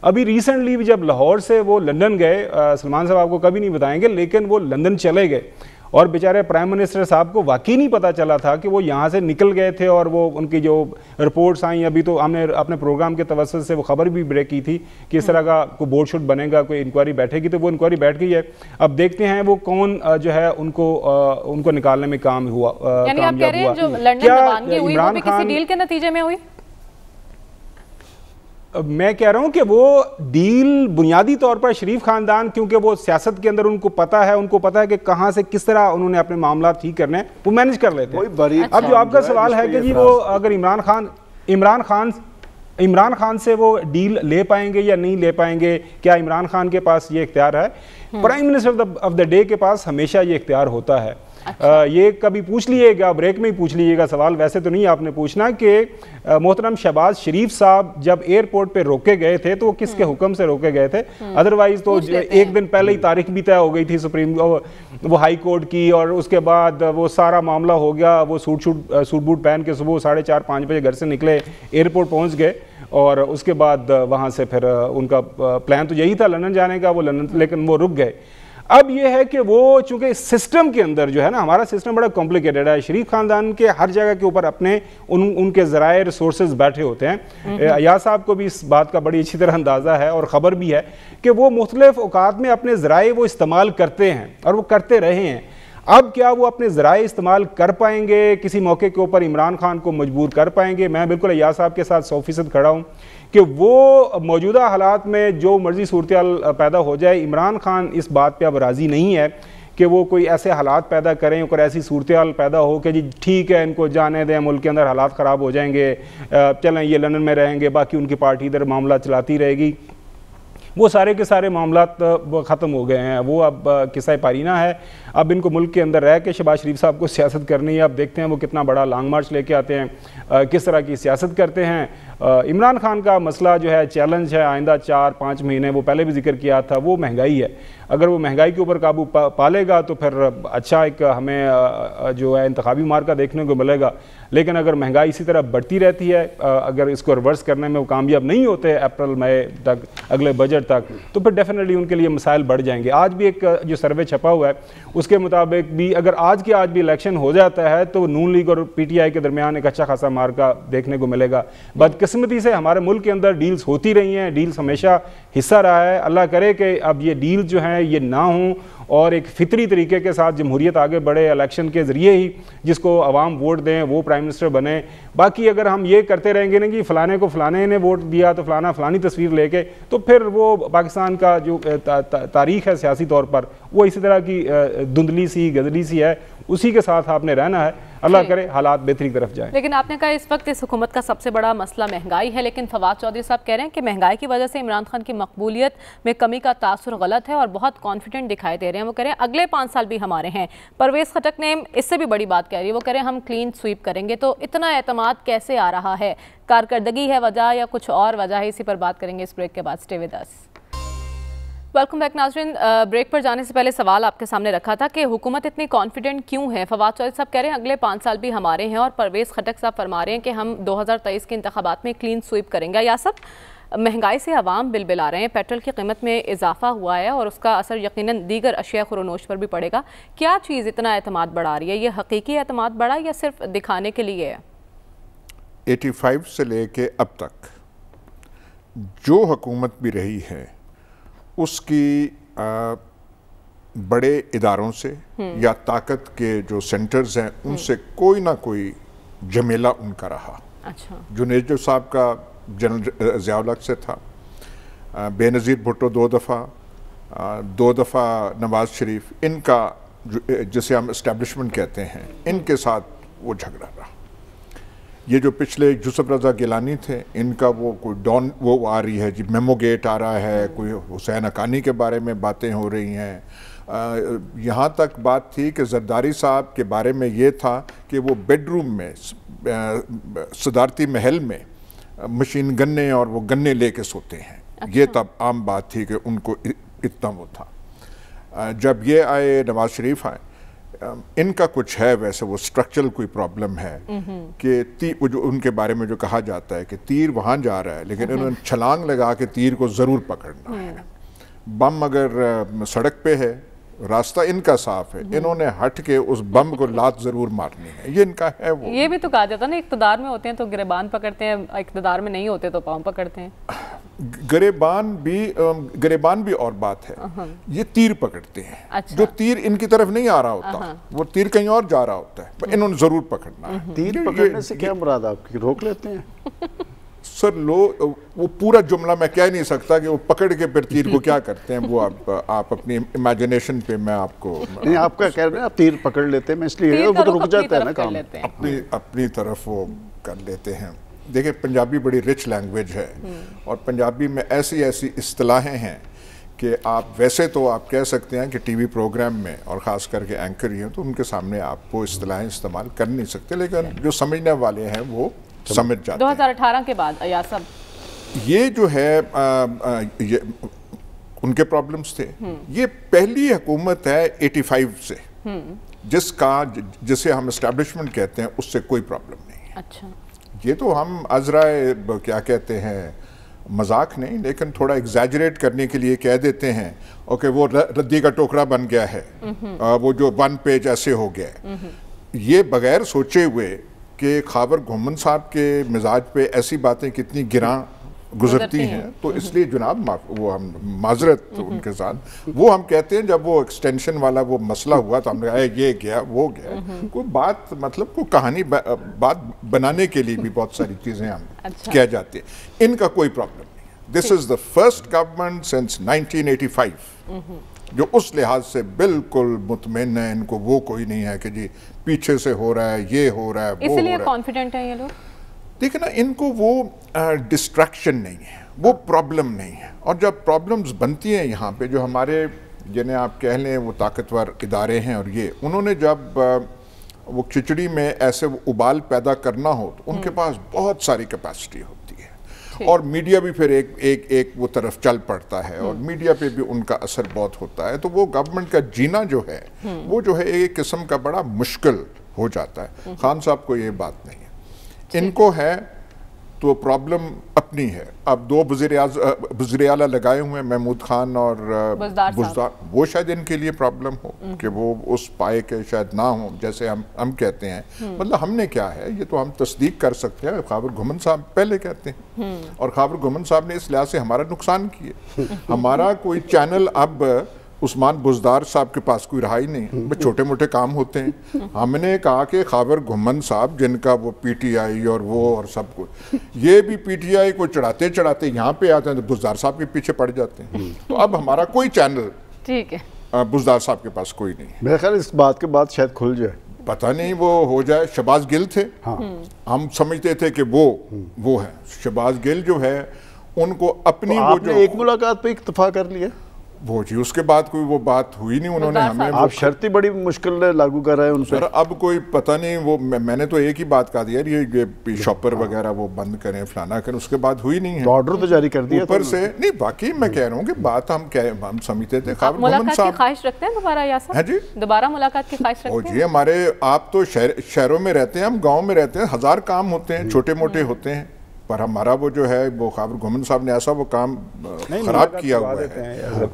अभी रिसेंटली भी जब लाहौर से वो लंदन गए सलमान साहब आपको कभी नहीं बताएंगे लेकिन वो लंदन चले गए और बेचारे प्राइम मिनिस्टर साहब को वाकई नहीं पता चला था कि वो यहाँ से निकल गए थे और वो उनकी जो रिपोर्ट्स आई अभी तो हमने अपने प्रोग्राम के तवसत से वो खबर भी ब्रेक की थी कि इस तरह का हाँ। कोई बोर्ड शूट बनेगा कोई इंक्वायरी बैठेगी तो वो इंक्वायरी बैठ गई है अब देखते हैं वो कौन जो है उनको उनको निकालने में काम हुआ कामयाब हुआ क्या इमरान खान डील के नतीजे में हुई मैं कह रहा हूं कि वो डील बुनियादी तौर पर शरीफ खानदान क्योंकि वो सियासत के अंदर उनको पता है उनको पता है कि कहां से किस तरह उन्होंने अपने मामला ठीक करने हैं वो मैनेज कर लेते हैं अच्छा। अब जो आपका सवाल है कि जी वो अगर इमरान खान इमरान खान इमरान खान से वो डील ले पाएंगे या नहीं ले पाएंगे क्या इमरान खान के पास ये इख्तियार है prime minister of the day के पास हमेशा ये इख्तियार होता है अच्छा। ये कभी पूछ लीजिएगा ब्रेक में ही पूछ लीजिएगा सवाल वैसे तो नहीं आपने पूछना कि मोहतरम शहबाज शरीफ साहब जब एयरपोर्ट पे रोके गए थे तो वो किसके हम्म। हुक्म से रोके गए थे हम्म। अदरवाइज तो एक दिन पहले ही तारीख भी तय हो गई थी सुप्रीम वो हाई कोर्ट की और उसके बाद वो सारा मामला हो गया वो सूट शूट सूट बूट पहन के सुबह साढ़े चार पाँच बजे घर से निकले एयरपोर्ट पहुँच गए और उसके बाद वहाँ से फिर उनका प्लान तो यही था लंदन जाने का वो लंदन लेकिन वो रुक गए अब ये है कि वो चूंकि सिस्टम के अंदर जो है ना हमारा सिस्टम बड़ा कॉम्प्लिकेटेड है शरीफ खानदान के हर जगह के ऊपर अपने उन उनके ज़राए रिसोर्स बैठे होते हैं अयाज साहब को भी इस बात का बड़ी अच्छी तरह अंदाज़ा है और ख़बर भी है कि वो मुख्तलिफ़ अवकात में अपने ज़राए वो इस्तेमाल करते हैं और वो करते रहे हैं अब क्या वो अपने ज़राए इस्तेमाल कर पाएंगे किसी मौके के ऊपर इमरान खान को मजबूर कर पाएंगे मैं बिल्कुल अयाज साहब के साथ सौ फीसद खड़ा हूँ कि वो मौजूदा हालात में जो मर्जी सूरत पैदा हो जाए इमरान खान इस बात पर अब राज़ी नहीं है कि वो कोई ऐसे हालात पैदा करें और ऐसी सूरत पैदा हो कि जी ठीक है इनको जाने दें मुल्क के अंदर हालात ख़राब हो जाएंगे चलें ये लंदन में रहेंगे बाकी उनकी पार्टी इधर मामला चलाती रहेगी वो सारे के सारे मामला ख़त्म हो गए हैं वो अब किस्सा पारीना है अब इनको मुल्क के अंदर रह के शबाज शरीफ साहब को सियासत करनी है अब देखते हैं वो कितना बड़ा लॉन्ग मार्च लेके आते हैं किस तरह की सियासत करते हैं इमरान खान का मसला जो है चैलेंज है आइंदा चार पाँच महीने वो पहले भी जिक्र किया था वो महंगाई है अगर वो महंगाई के ऊपर काबू पा, पालेगा तो फिर अच्छा एक हमें जो है इंतबी मार्का देखने को मिलेगा लेकिन अगर महंगाई इसी तरह बढ़ती रहती है अगर इसको रिवर्स करने में वो कामयाब नहीं होते अप्रैल मई तक अगले बजट तक तो फिर डेफिनेटली उनके लिए मसाइल बढ़ जाएंगे आज भी एक जो सर्वे छपा हुआ है उसके मुताबिक भी अगर आज के आज भी इलेक्शन हो जाता है तो नून लीग और पी के दरमियान एक अच्छा खासा मार्का देखने को मिलेगा बदकस बदकस्मती से हमारे मुल्क के अंदर डील्स होती रही हैं डील्स हमेशा हिस्सा रहा है अल्लाह करे कि अब ये डील जो हैं ये ना हों और एक फितरी तरीके के साथ जमहूरियत आगे बढ़े इलेक्शन के ज़रिए ही जिसको आवाम वोट दें वो प्राइम मिनिस्टर बने बाकी अगर हम ये करते रहेंगे ना कि फ़लाने को फ़लाने ने वोट दिया तो फ़लाना फ़लानी तस्वीर लेके तो फिर वो पाकिस्तान का जो तारीख है सियासी तौर पर वो इसी तरह की धुंधली सी गदली सी है उसी के साथ आपने रहना है अल्लाह करे हालात बेहतरी तरफ जाए लेकिन आपने कहा इस वक्त इस हुकूमत का सबसे बड़ा मसला महंगाई है लेकिन फवाद चौधरी साहब कह रहे हैं कि महंगाई की वजह से इमरान खान की मकबूलियत में कमी का तासर गलत है और बहुत कॉन्फिडेंट दिखाई दे रहे हैं वो कह रहे हैं अगले पाँच साल भी हमारे हैं परवेज़ खटक ने इससे भी बड़ी बात कह रही है वो कह रहे हैं हम क्लीन स्वीप करेंगे तो इतना एतम कैसे आ रहा है कारकर्दगी है वजह या कुछ और वजह है इसी पर बात करेंगे इस ब्रेक के बाद stay with us welcome back नाजरीन ब्रेक पर जाने से पहले सवाल आपके सामने रखा था कि हुकूमत इतनी कॉन्फिडेंट क्यों है फवाद चौधरी साहब कह रहे हैं अगले पाँच साल भी हमारे हैं और परवेज़ खटक साहब फरमा रहे हैं कि हम 2023 के इंतबात में क्लीन स्वीप करेंगे या सब महंगाई से आवाम बिल बिल आ रहे हैं पेट्रोल की कीमत में इजाफा हुआ है और उसका असर यकीन दीगर अशिया खुरनोश पर भी पड़ेगा क्या चीज़ इतना अहतमाद बढ़ा रही है ये हकीकी अहतमाद बढ़ा या सिर्फ दिखाने के लिए है एटी फाइव से ले अब तक जो हकूमत भी रही है उसकी आ, बड़े इदारों से हम्म। या ताकत के जो सेंटर्स हैं हम्म। उनसे कोई ना कोई जमेला उनका रहा अच्छा जुनेजो साहब का जनरल जयालग से था बेनज़ीर भुट्टो दो दफ़ा दो दफ़ा नवाज शरीफ इनका जिसे हम इस्टेबलिशमेंट कहते हैं हम्म। इनके साथ वो झगड़ा ये जो पिछले यूसफ़ रजा गिलानी थे इनका वो कोई डॉन वो आ रही है जी मेमो गेट आ रहा है कोई हुसैन अकानी के बारे में बातें हो रही हैं यहाँ तक बात थी कि जरदारी साहब के बारे में ये था कि वो बेडरूम में सदारती महल में मशीन गन्ने और वो गन्ने लेके सोते हैं अच्छा। ये तब आम बात थी कि उनको इतना वो था जब ये आए नवाज शरीफ आए Um, इनका कुछ है वैसे वो स्ट्रक्चरल कोई प्रॉब्लम है कि तीर जो उनके बारे में जो कहा जाता है कि तीर वहाँ जा रहा है लेकिन उन्होंने हम्म। छलांग लगा के तीर को ज़रूर पकड़ना है हम्म। बम अगर सड़क पे है रास्ता इनका साफ है हम्म। इन्होंने हट के उस बम को लात जरूर मारनी है ये इनका है वो ये भी तो कहा जाता है ना इकतदार में होते हैं तो गिरबान पकड़ते हैं इकतदार में नहीं होते तो पाँव पकड़ते हैं गरेबान भी गरेबान भी और बात है ये तीर पकड़ते हैं अच्छा। जो तीर इनकी तरफ नहीं आ रहा होता वो तीर कहीं और जा रहा होता है इन्होंने जरूर पकड़ना है तीर पकड़ने से क्या मुराद आपकी रोक लेते हैं सर लो वो पूरा जुमला मैं कह नहीं सकता कि वो पकड़ के फिर तीर को क्या करते हैं वो आप आप अपनी इमेजिनेशन पे मैं आपको नहीं आपका कह रहे हैं आप तीर पकड़ लेते हैं मैं इसलिए वो तो रुक जाता है ना काम अपनी अपनी तरफ वो कर लेते हैं देखिए पंजाबी बड़ी रिच लैंग्वेज है हम्म। और पंजाबी में ऐसी ऐसी असलाहें हैं कि आप वैसे तो आप कह सकते हैं कि टीवी प्रोग्राम में और ख़ास करके एंकर ही हैं तो उनके सामने आपको असलाहें इस्तेमाल कर नहीं सकते लेकिन जो समझने वाले हैं वो समझ जाते हैं 2018 के बाद सब ये जो है आ, आ, ये उनके प्रॉब्लम्स थे हम्म। ये पहली हुकूमत है 85 से हम्म। जिसका जिसे हम इस्टेब्लिशमेंट कहते हैं उससे कोई प्रॉब्लम नहीं है अच्छा ये तो हम अजराए क्या कहते हैं मजाक नहीं लेकिन थोड़ा एग्जैजरेट करने के लिए कह देते हैं ओके वो रद्दी का टोकरा बन गया है आ, वो जो वन पेज ऐसे हो गया है ये बगैर सोचे हुए कि खाबर घुमन साहब के मिजाज पे ऐसी बातें कितनी गिरा गुजरती हैं है। तो हम्म, इसलिए हम्म। जनाब वो हम माजरत हम्म, उनके साथ वो हम कहते हैं जब वो एक्सटेंशन वाला वो मसला हुआ तो हमने कहा ये गया वो गया कोई बात मतलब कोई कहानी बा, बात बनाने के लिए भी बहुत सारी चीज़ें हम अच्छा। कह जाती हैं इनका कोई प्रॉब्लम नहीं है this is the first government since 1985 जो उस लिहाज से बिल्कुल मुतमिन है इनको वो कोई नहीं है कि जी पीछे से हो रहा है ये हो रहा है वो हो रहा है कॉन्फिडेंट है ये लोग ना इनको वो डिस्ट्रैक्शन नहीं है वो प्रॉब्लम नहीं है और जब प्रॉब्लम्स बनती हैं यहाँ पे जो हमारे जिन्हें आप कह लें वो ताकतवर इदारे हैं और ये उन्होंने जब वो खिचड़ी में ऐसे उबाल पैदा करना हो तो उनके हम्म। पास बहुत सारी कैपेसिटी होती है और मीडिया भी फिर एक एक एक वो तरफ चल पड़ता है और मीडिया हम्म। पे भी उनका असर बहुत होता है तो वो गवर्नमेंट का जीना जो है हम्म। वो जो है एक किस्म का बड़ा मुश्किल हो जाता है खान साहब को ये बात नहीं है इनको है तो प्रॉब्लम अपनी है अब दो बुजर अला लगाए हुए महमूद खान और बुजदार वो शायद इनके लिए प्रॉब्लम हो हम्म। कि वो उस पाए के शायद ना हो जैसे हम हम कहते हैं हम्म। मतलब हमने क्या है ये तो हम तस्दीक कर सकते हैं खाबर घुमन साहब पहले कहते हैं हम्म। और खाबर घुमन साहब ने इस लिहाज से हमारा नुकसान किया हमारा कोई चैनल अब उस्मान बुजदार साहब के पास कोई रहा ही नहीं वो हम्म। छोटे मोटे काम होते हैं हमने कहा कि खाबर घुमन साहब जिनका वो पीटीआई और वो और सब कुछ ये भी पीटीआई को चढ़ाते चढ़ाते यहाँ पे आते हैं तो बुजदार साहब के पीछे पड़ जाते हैं हम्म। तो अब हमारा कोई चैनल ठीक है बुजदार साहब के पास कोई नहीं मेरे ख्याल इस बात के बाद शायद खुल जाए पता नहीं वो हो जाए शबाज गिल थे हाँ। हम्म। हम समझते थे कि वो वो है शबाज गिल जो है उनको अपनी तो वो जो एक मुलाकात पे इतफा कर लिया जी उसके बाद कोई वो बात हुई नहीं उन्होंने हमें हाँ। आप शर्ती बड़ी मुश्किल लागू कर रहे हैं उनसे अब कोई पता नहीं वो मैंने तो एक ही बात कहा दिया ये, ये शॉपर हाँ। वगैरह वो बंद करें फलाना करें उसके बाद हुई नहीं है ऑर्डर तो, तो जारी कर दिया ऊपर से नहीं बाकी मैं हम्म। कह रहा हूँ कि बात हम कह हम समझते थे ख्वाहिश रखते हैं दोबारा हाँ जी दोबारा मुलाकात की ख्वाहिश रखते जी हमारे आप तो शहरों में रहते हैं हम गाँव में रहते हैं हजार काम होते हैं छोटे मोटे हम्म। होते हैं पर हमारा वो जो है वो खाबर घुमन साहब ने ऐसा वो काम खराब किया हुआ है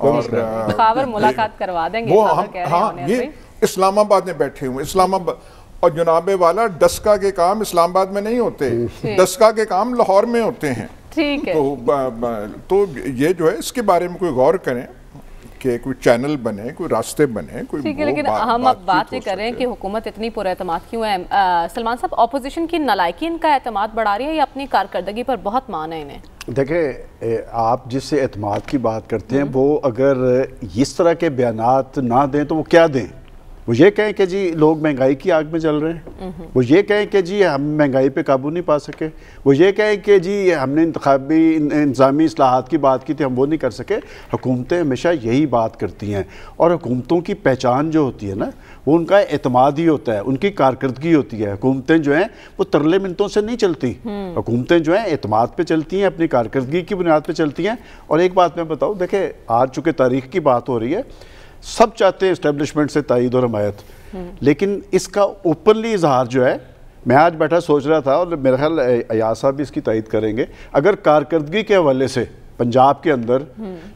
खाबर मुलाकात करवा देंगे वो हम हाँ ये इस्लामाबाद में बैठे हुए इस्लामाबाद और जुनाबे वाला डस्का के काम इस्लामाबाद में नहीं होते डस्का के काम लाहौर में होते हैं ठीक है तो, तो ये जो है इसके बारे में कोई गौर करें के कोई चैनल बने कोई रास्ते बने कोई ठीक है लेकिन बात, हम अब बात ये कर रहे हैं कि हुकूमत इतनी पुरमाद क्यों है सलमान साहब अपोजिशन की नलायकी इनका एतम बढ़ा रही है या अपनी कारकर्दगी पर बहुत मान है इन्हें देखें आप जिससे एतम की बात करते हैं हम्म। वो अगर इस तरह के बयान ना दें तो वो क्या दें वो ये कहें कि जी लोग महंगाई की आग में जल रहे हैं वो ये कहें कि जी हम महंगाई पे काबू नहीं पा सके वो ये कहें कि जी हमने इंतबी इंतज़ामी असलाहत की बात की थी हम वो नहीं कर सके हुकूमतें हमेशा यही बात करती हैं और हुकूमतों की पहचान जो होती है ना वो उनका अतमाद ही होता है उनकी कारकर्दगी होती है हुकूमतें जो हैं वो तरले मिनतों से नहीं चलती हम्म। हुकूमतें जो हैं अतमाद पर चलती हैं अपनी कारकर्दगी की बुनियाद पर चलती हैं और एक बात मैं बताऊँ देखें आज चूँकि तारीख की बात हो रही है सब चाहते हैं इस्टेब्लिशमेंट से तइद और हमायत लेकिन इसका ओपनली इजहार जो है मैं आज बैठा सोच रहा था और मेरा ख्याल अयासा साहब भी इसकी तइद करेंगे अगर कारकर्दगी के हवाले से पंजाब के अंदर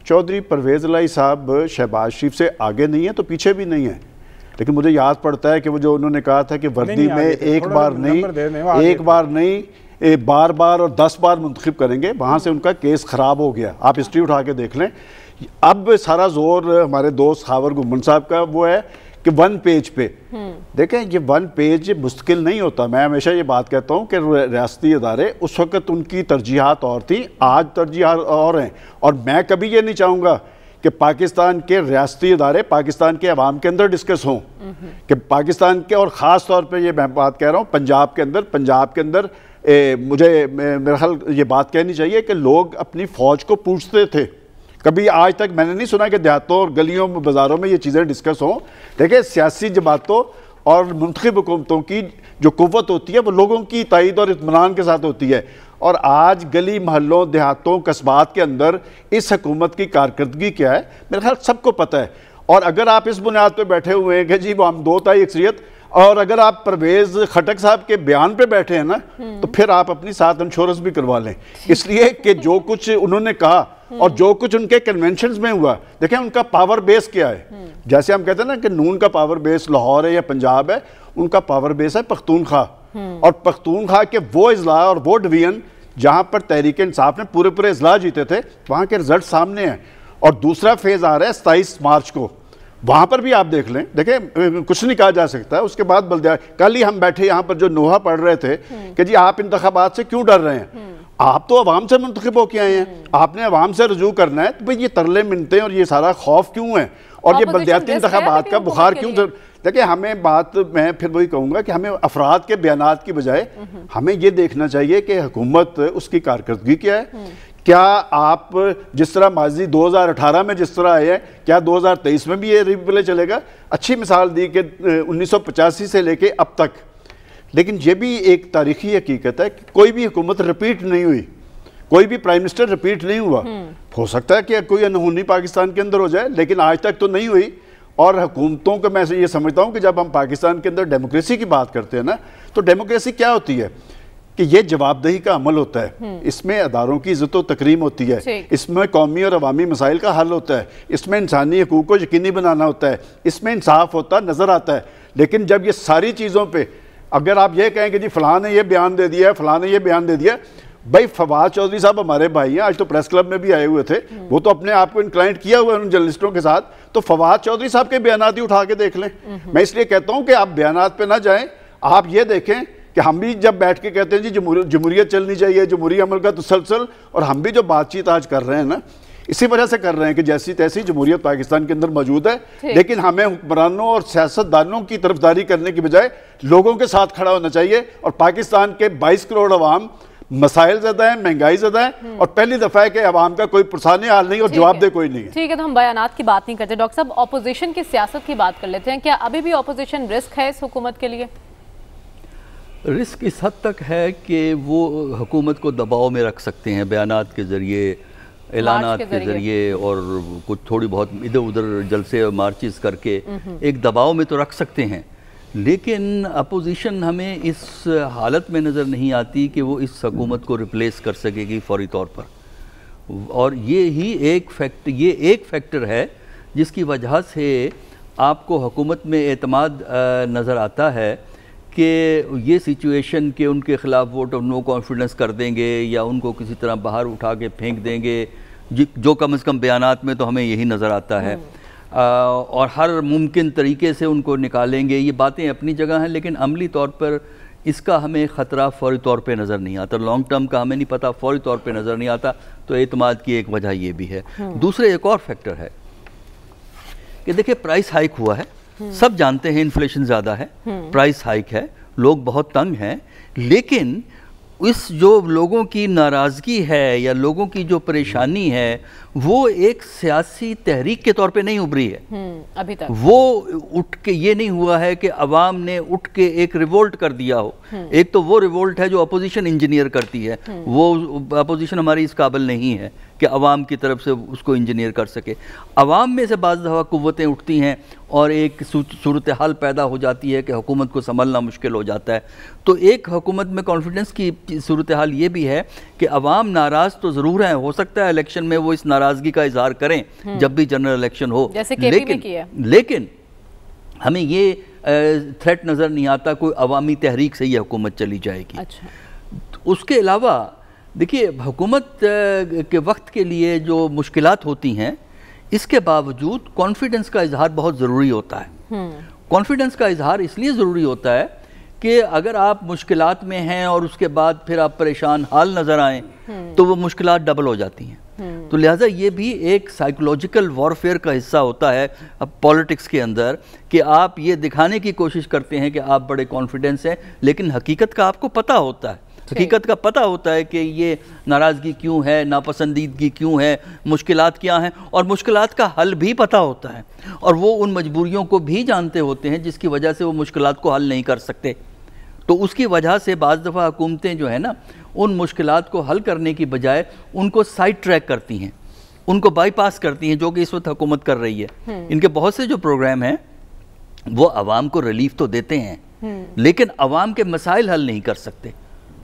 चौधरी परवेज़ लाई साहब शहबाज शरीफ से आगे नहीं है तो पीछे भी नहीं है लेकिन मुझे याद पड़ता है कि वो जो उन्होंने कहा था कि वर्दी में तो एक बार नहीं एक बार नहीं ए, बार बार और दस बार मुंतखब करेंगे वहाँ से उनका केस ख़राब हो गया आप हिस्ट्री उठा के देख लें अब सारा जोर हमारे दोस्त हावर गुमन साहब का वो है कि वन पेज पे हम्म। देखें ये वन पेज मुश्किल नहीं होता मैं हमेशा ये बात कहता हूँ कि रियाती इदारे उस वक्त उनकी तरजीहत और थी आज तरजीहत और हैं और मैं कभी ये नहीं चाहूँगा कि पाकिस्तान के रियाती इदारे पाकिस्तान के अवाम के अंदर डिस्कस हों हम्म। कि पाकिस्तान के और ख़ास तौर पर यह मैं बात कह रहा हूँ पंजाब के अंदर पंजाब के अंदर ए, मुझे मेरा ख्याल ये बात कहनी चाहिए कि लोग अपनी फ़ौज को पूछते थे कभी आज तक मैंने नहीं सुना कि देहातों और गलियों में बाज़ारों में ये चीज़ें डिस्कस हों देखिए सियासी जमातों और मुंतब हुकूमतों की जो कुत होती है वो लोगों की तइद और इतमान के साथ होती है और आज गली महलों देहातों कस्बात के अंदर इस हकूमत की कारकर्दगी क्या है मेरे ख्याल सबको पता है और अगर आप इस बुनियाद पर बैठे हुए हैं कि जी वो हम दो ताई अक्सरियत और अगर आप परवेज खटक साहब के बयान पे बैठे हैं ना तो हम्म। फिर आप अपनी साथ इंश्योरेंस भी करवा लें इसलिए कि जो कुछ उन्होंने कहा और जो कुछ उनके कन्वेंशन में हुआ देखें उनका पावर बेस क्या है जैसे हम कहते हैं ना कि नून का पावर बेस लाहौर है या पंजाब है उनका पावर बेस है पख्तूनख्वा और पख्तूनखा के वो अजला और वो डिवीजन जहां पर तहरीक इंसाफ ने पूरे पूरे अजला जीते थे वहां के रिजल्ट सामने हैं और दूसरा फेज़ आ रहा है सताईस मार्च को वहां पर भी आप देख लें देखें कुछ नहीं कहा जा सकता उसके बाद बल्दिया कल ही हम बैठे यहाँ पर जो नोहा पढ़ रहे थे कि जी आप इंतबात से क्यों डर रहे हैं आप तो आवाम से मुंतखब होके आए हैं हम्म। आपने आवाम से रजू करना है तो भाई ये तरले मिनते हैं और ये सारा खौफ क्यों है और ये बल्दियाती इंतबात का बुखार क्यों देखिए हमें बात मैं फिर वही कहूँगा कि हमें अफराद के बयान की बजाय हम्म, हम्म। हमें ये देखना चाहिए कि हुकूमत उसकी कारकर्दगी क्या है क्या आप जिस तरह माजी 2018 में जिस तरह आए हैं क्या 2023 में भी ये रिप्ले चलेगा अच्छी मिसाल दी कि उन्नीस से लेके अब तक लेकिन ये भी एक तारीखी हकीकत है कि कोई भी हुकूमत रिपीट नहीं हुई कोई भी प्राइम मिनिस्टर रिपीट नहीं हुआ हम्म। हो सकता है कि कोई अनहोनी पाकिस्तान के अंदर हो जाए लेकिन आज तक तो नहीं हुई और हुकूमतों को मैं ये समझता हूँ कि जब हम पाकिस्तान के अंदर डेमोक्रेसी की बात करते हैं ना तो डेमोक्रेसी क्या होती है कि ये जवाबदही का अमल होता है हम्म। इसमें अदारों की इज्जत तकरीम होती है इसमें कौमी और अवामी मसाइल का हल होता है इसमें इंसानी हकूक को यकीनी बनाना होता है इसमें इंसाफ होता नज़र आता है लेकिन जब ये सारी चीज़ों पर अगर आप ये कहें कि जी फला ने ये बयान दे दिया है फला ने ये बयान दे दिया भाई फवाद चौधरी साहब हमारे भाई हैं आज तो प्रेस क्लब में भी आए हुए थे वो तो अपने आप को इंक्लाइंट किया हुआ है उन जर्नलिस्टों के साथ तो फवाद चौधरी साहब के बयान ही उठा के देख लें हम्म। मैं इसलिए कहता हूँ कि आप बयान पे ना जाएं आप ये देखें कि हम भी जब बैठ के कहते हैं जी जमहूरियत चलनी चाहिए जमहूरी अमल का तसलसल तो और हम भी जो बातचीत आज कर रहे हैं ना इसी वजह से कर रहे हैं कि जैसी तैसी जमहूरियत पाकिस्तान के अंदर मौजूद है लेकिन हमें हुक्मरानों और सियासतदानों की तरफदारी करने की बजाय लोगों के साथ खड़ा होना चाहिए और पाकिस्तान के बाईस करोड़ अवाम मसाइल ज्यादा है महंगाई ज्यादा है हम्म। और पहली दफा है कि आवाम का कोई पुरसाने हाल नहीं और जवाब दे कोई नहीं ठीक है तो हम बयानात की बात नहीं करते डॉक्टर साहब ऑपोजिशन की सियासत की बात कर लेते हैं क्या अभी भी ऑपोजिशन रिस्क है इस हुकूमत के लिए रिस्क इस हद तक है कि वो हुकूमत को दबाव में रख सकते हैं बयान के ज़रिए ऐलाना के जरिए और कुछ थोड़ी बहुत इधर उधर जलसे और मार्चिस करके हम्म, हम्म। एक दबाव में तो रख सकते हैं लेकिन अपोजिशन हमें इस हालत में नज़र नहीं आती कि वो इस हकूमत को रिप्लेस कर सकेगी फौरी तौर पर और ये ही एक फैक्ट ये एक फैक्टर है जिसकी वजह से आपको हकूमत में अतमाद नज़र आता है कि ये सिचुएशन के उनके ख़िलाफ़ वोट ऑफ नो कॉन्फिडेंस कर देंगे या उनको किसी तरह बाहर उठा के फेंक देंगे जो कम अज़ कम बयान में तो हमें यही नज़र आता है हम्म। आ, और हर मुमकिन तरीके से उनको निकालेंगे ये बातें अपनी जगह हैं लेकिन अमली तौर पर इसका हमें ख़तरा फौरी तौर पे नज़र नहीं आता लॉन्ग टर्म का हमें नहीं पता फौरी तौर पे नज़र नहीं आता तो अतमाद की एक वजह ये भी है हम्म। दूसरे एक और फैक्टर है कि देखिए प्राइस हाइक हुआ है हम्म। सब जानते हैं इन्फ्लेशन ज़्यादा है प्राइस हम्म। हाइक है लोग बहुत तंग हैं लेकिन इस जो लोगों की नाराज़गी है या लोगों की जो परेशानी है वो एक सियासी तहरीक के तौर पे नहीं उभरी है हम्म, अभी तक वो उठ के ये नहीं हुआ है कि अवाम ने उठ के एक रिवोल्ट कर दिया हो एक तो वो रिवोल्ट है जो अपोजिशन इंजीनियर करती है वो अपोजिशन हमारी इस काबिल नहीं है कि आवाम की तरफ से उसको इंजीनियर कर सके आवाम में से बाज़ दफ़ा कुतें उठती हैं और एक सूरत हाल पैदा हो जाती है कि हुकूमत को संभलना मुश्किल हो जाता है तो एक हुकूमत में कॉन्फिडेंस की सूरत हाल ये भी है कि आवाम नाराज़ तो ज़रूर हैं हो सकता है इलेक्शन में वो इस नाराज़गी का इजहार करें हम्म। जब भी जनरल इलेक्शन हो लेकिन लेकिन हमें ये थ्रेट नज़र नहीं आता कोई अवामी तहरीक से ही हुकूमत चली जाएगी अच्छा। तो उसके अलावा देखिए हुकूमत के वक्त के लिए जो मुश्किल होती हैं इसके बावजूद कॉन्फिडेंस का इजहार बहुत ज़रूरी होता है कॉन्फिडेंस हम्म। का इजहार इसलिए ज़रूरी होता है कि अगर आप मुश्किल में हैं और उसके बाद फिर आप परेशान हाल नज़र आएँ हम्म। तो वो मुश्किल डबल हो जाती हैं हम्म। तो लिहाजा ये भी एक साइकोलॉजिकल वॉरफेयर का हिस्सा होता है अब पॉलिटिक्स के अंदर कि आप ये दिखाने की कोशिश करते हैं कि आप बड़े कॉन्फिडेंस हैं लेकिन हकीकत का आपको पता होता है हकीकत का पता होता है कि ये नाराज़गी क्यों है नापसंदीदगी क्यों है मुश्किल क्या हैं और मुश्किल का हल भी पता होता है और वो उन मजबूरियों को भी जानते होते हैं जिसकी वजह से वो मुश्किल को हल नहीं कर सकते तो उसकी वजह से बज़ दफ़ा हुकूमतें जो है ना उन मुश्किल को हल करने की बजाय उनको साइड ट्रैक करती हैं उनको बाईपास करती हैं जो कि इस वक्त हुकूमत कर रही है हम्म। इनके बहुत से जो प्रोग्राम हैं वो आवाम को रिलीफ तो देते हैं हम्म। लेकिन आवाम के मसाइल हल नहीं कर सकते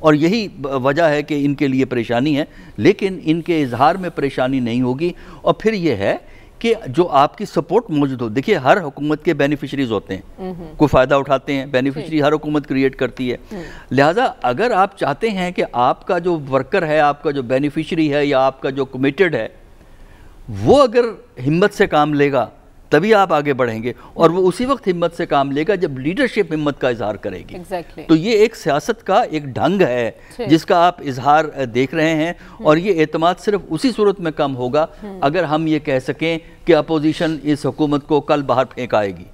और यही वजह है कि इनके लिए परेशानी है लेकिन इनके इजहार में परेशानी नहीं होगी और फिर यह है कि जो आपकी सपोर्ट मौजूद हो देखिए हर हुकूमत के बेनिफिशरीज होते हैं कोई फ़ायदा उठाते हैं बेनिफिशरी हर हुकूमत क्रिएट करती है हम्म। लिहाजा अगर आप चाहते हैं कि आपका जो वर्कर है आपका जो बेनिफिशरी है या आपका जो कमिटेड है वो अगर हिम्मत से काम लेगा तभी आप आगे बढ़ेंगे और वो उसी वक्त हिम्मत से काम लेगा जब लीडरशिप हिम्मत का इजहार करेगी exactly. तो ये एक सियासत का एक ढंग है जिसका आप इजहार देख रहे हैं हम्म। और ये एतम सिर्फ उसी सूरत में कम होगा हम्म। अगर हम ये कह सकें कि अपोजिशन इस हुकूमत को कल बाहर फेंक आएगी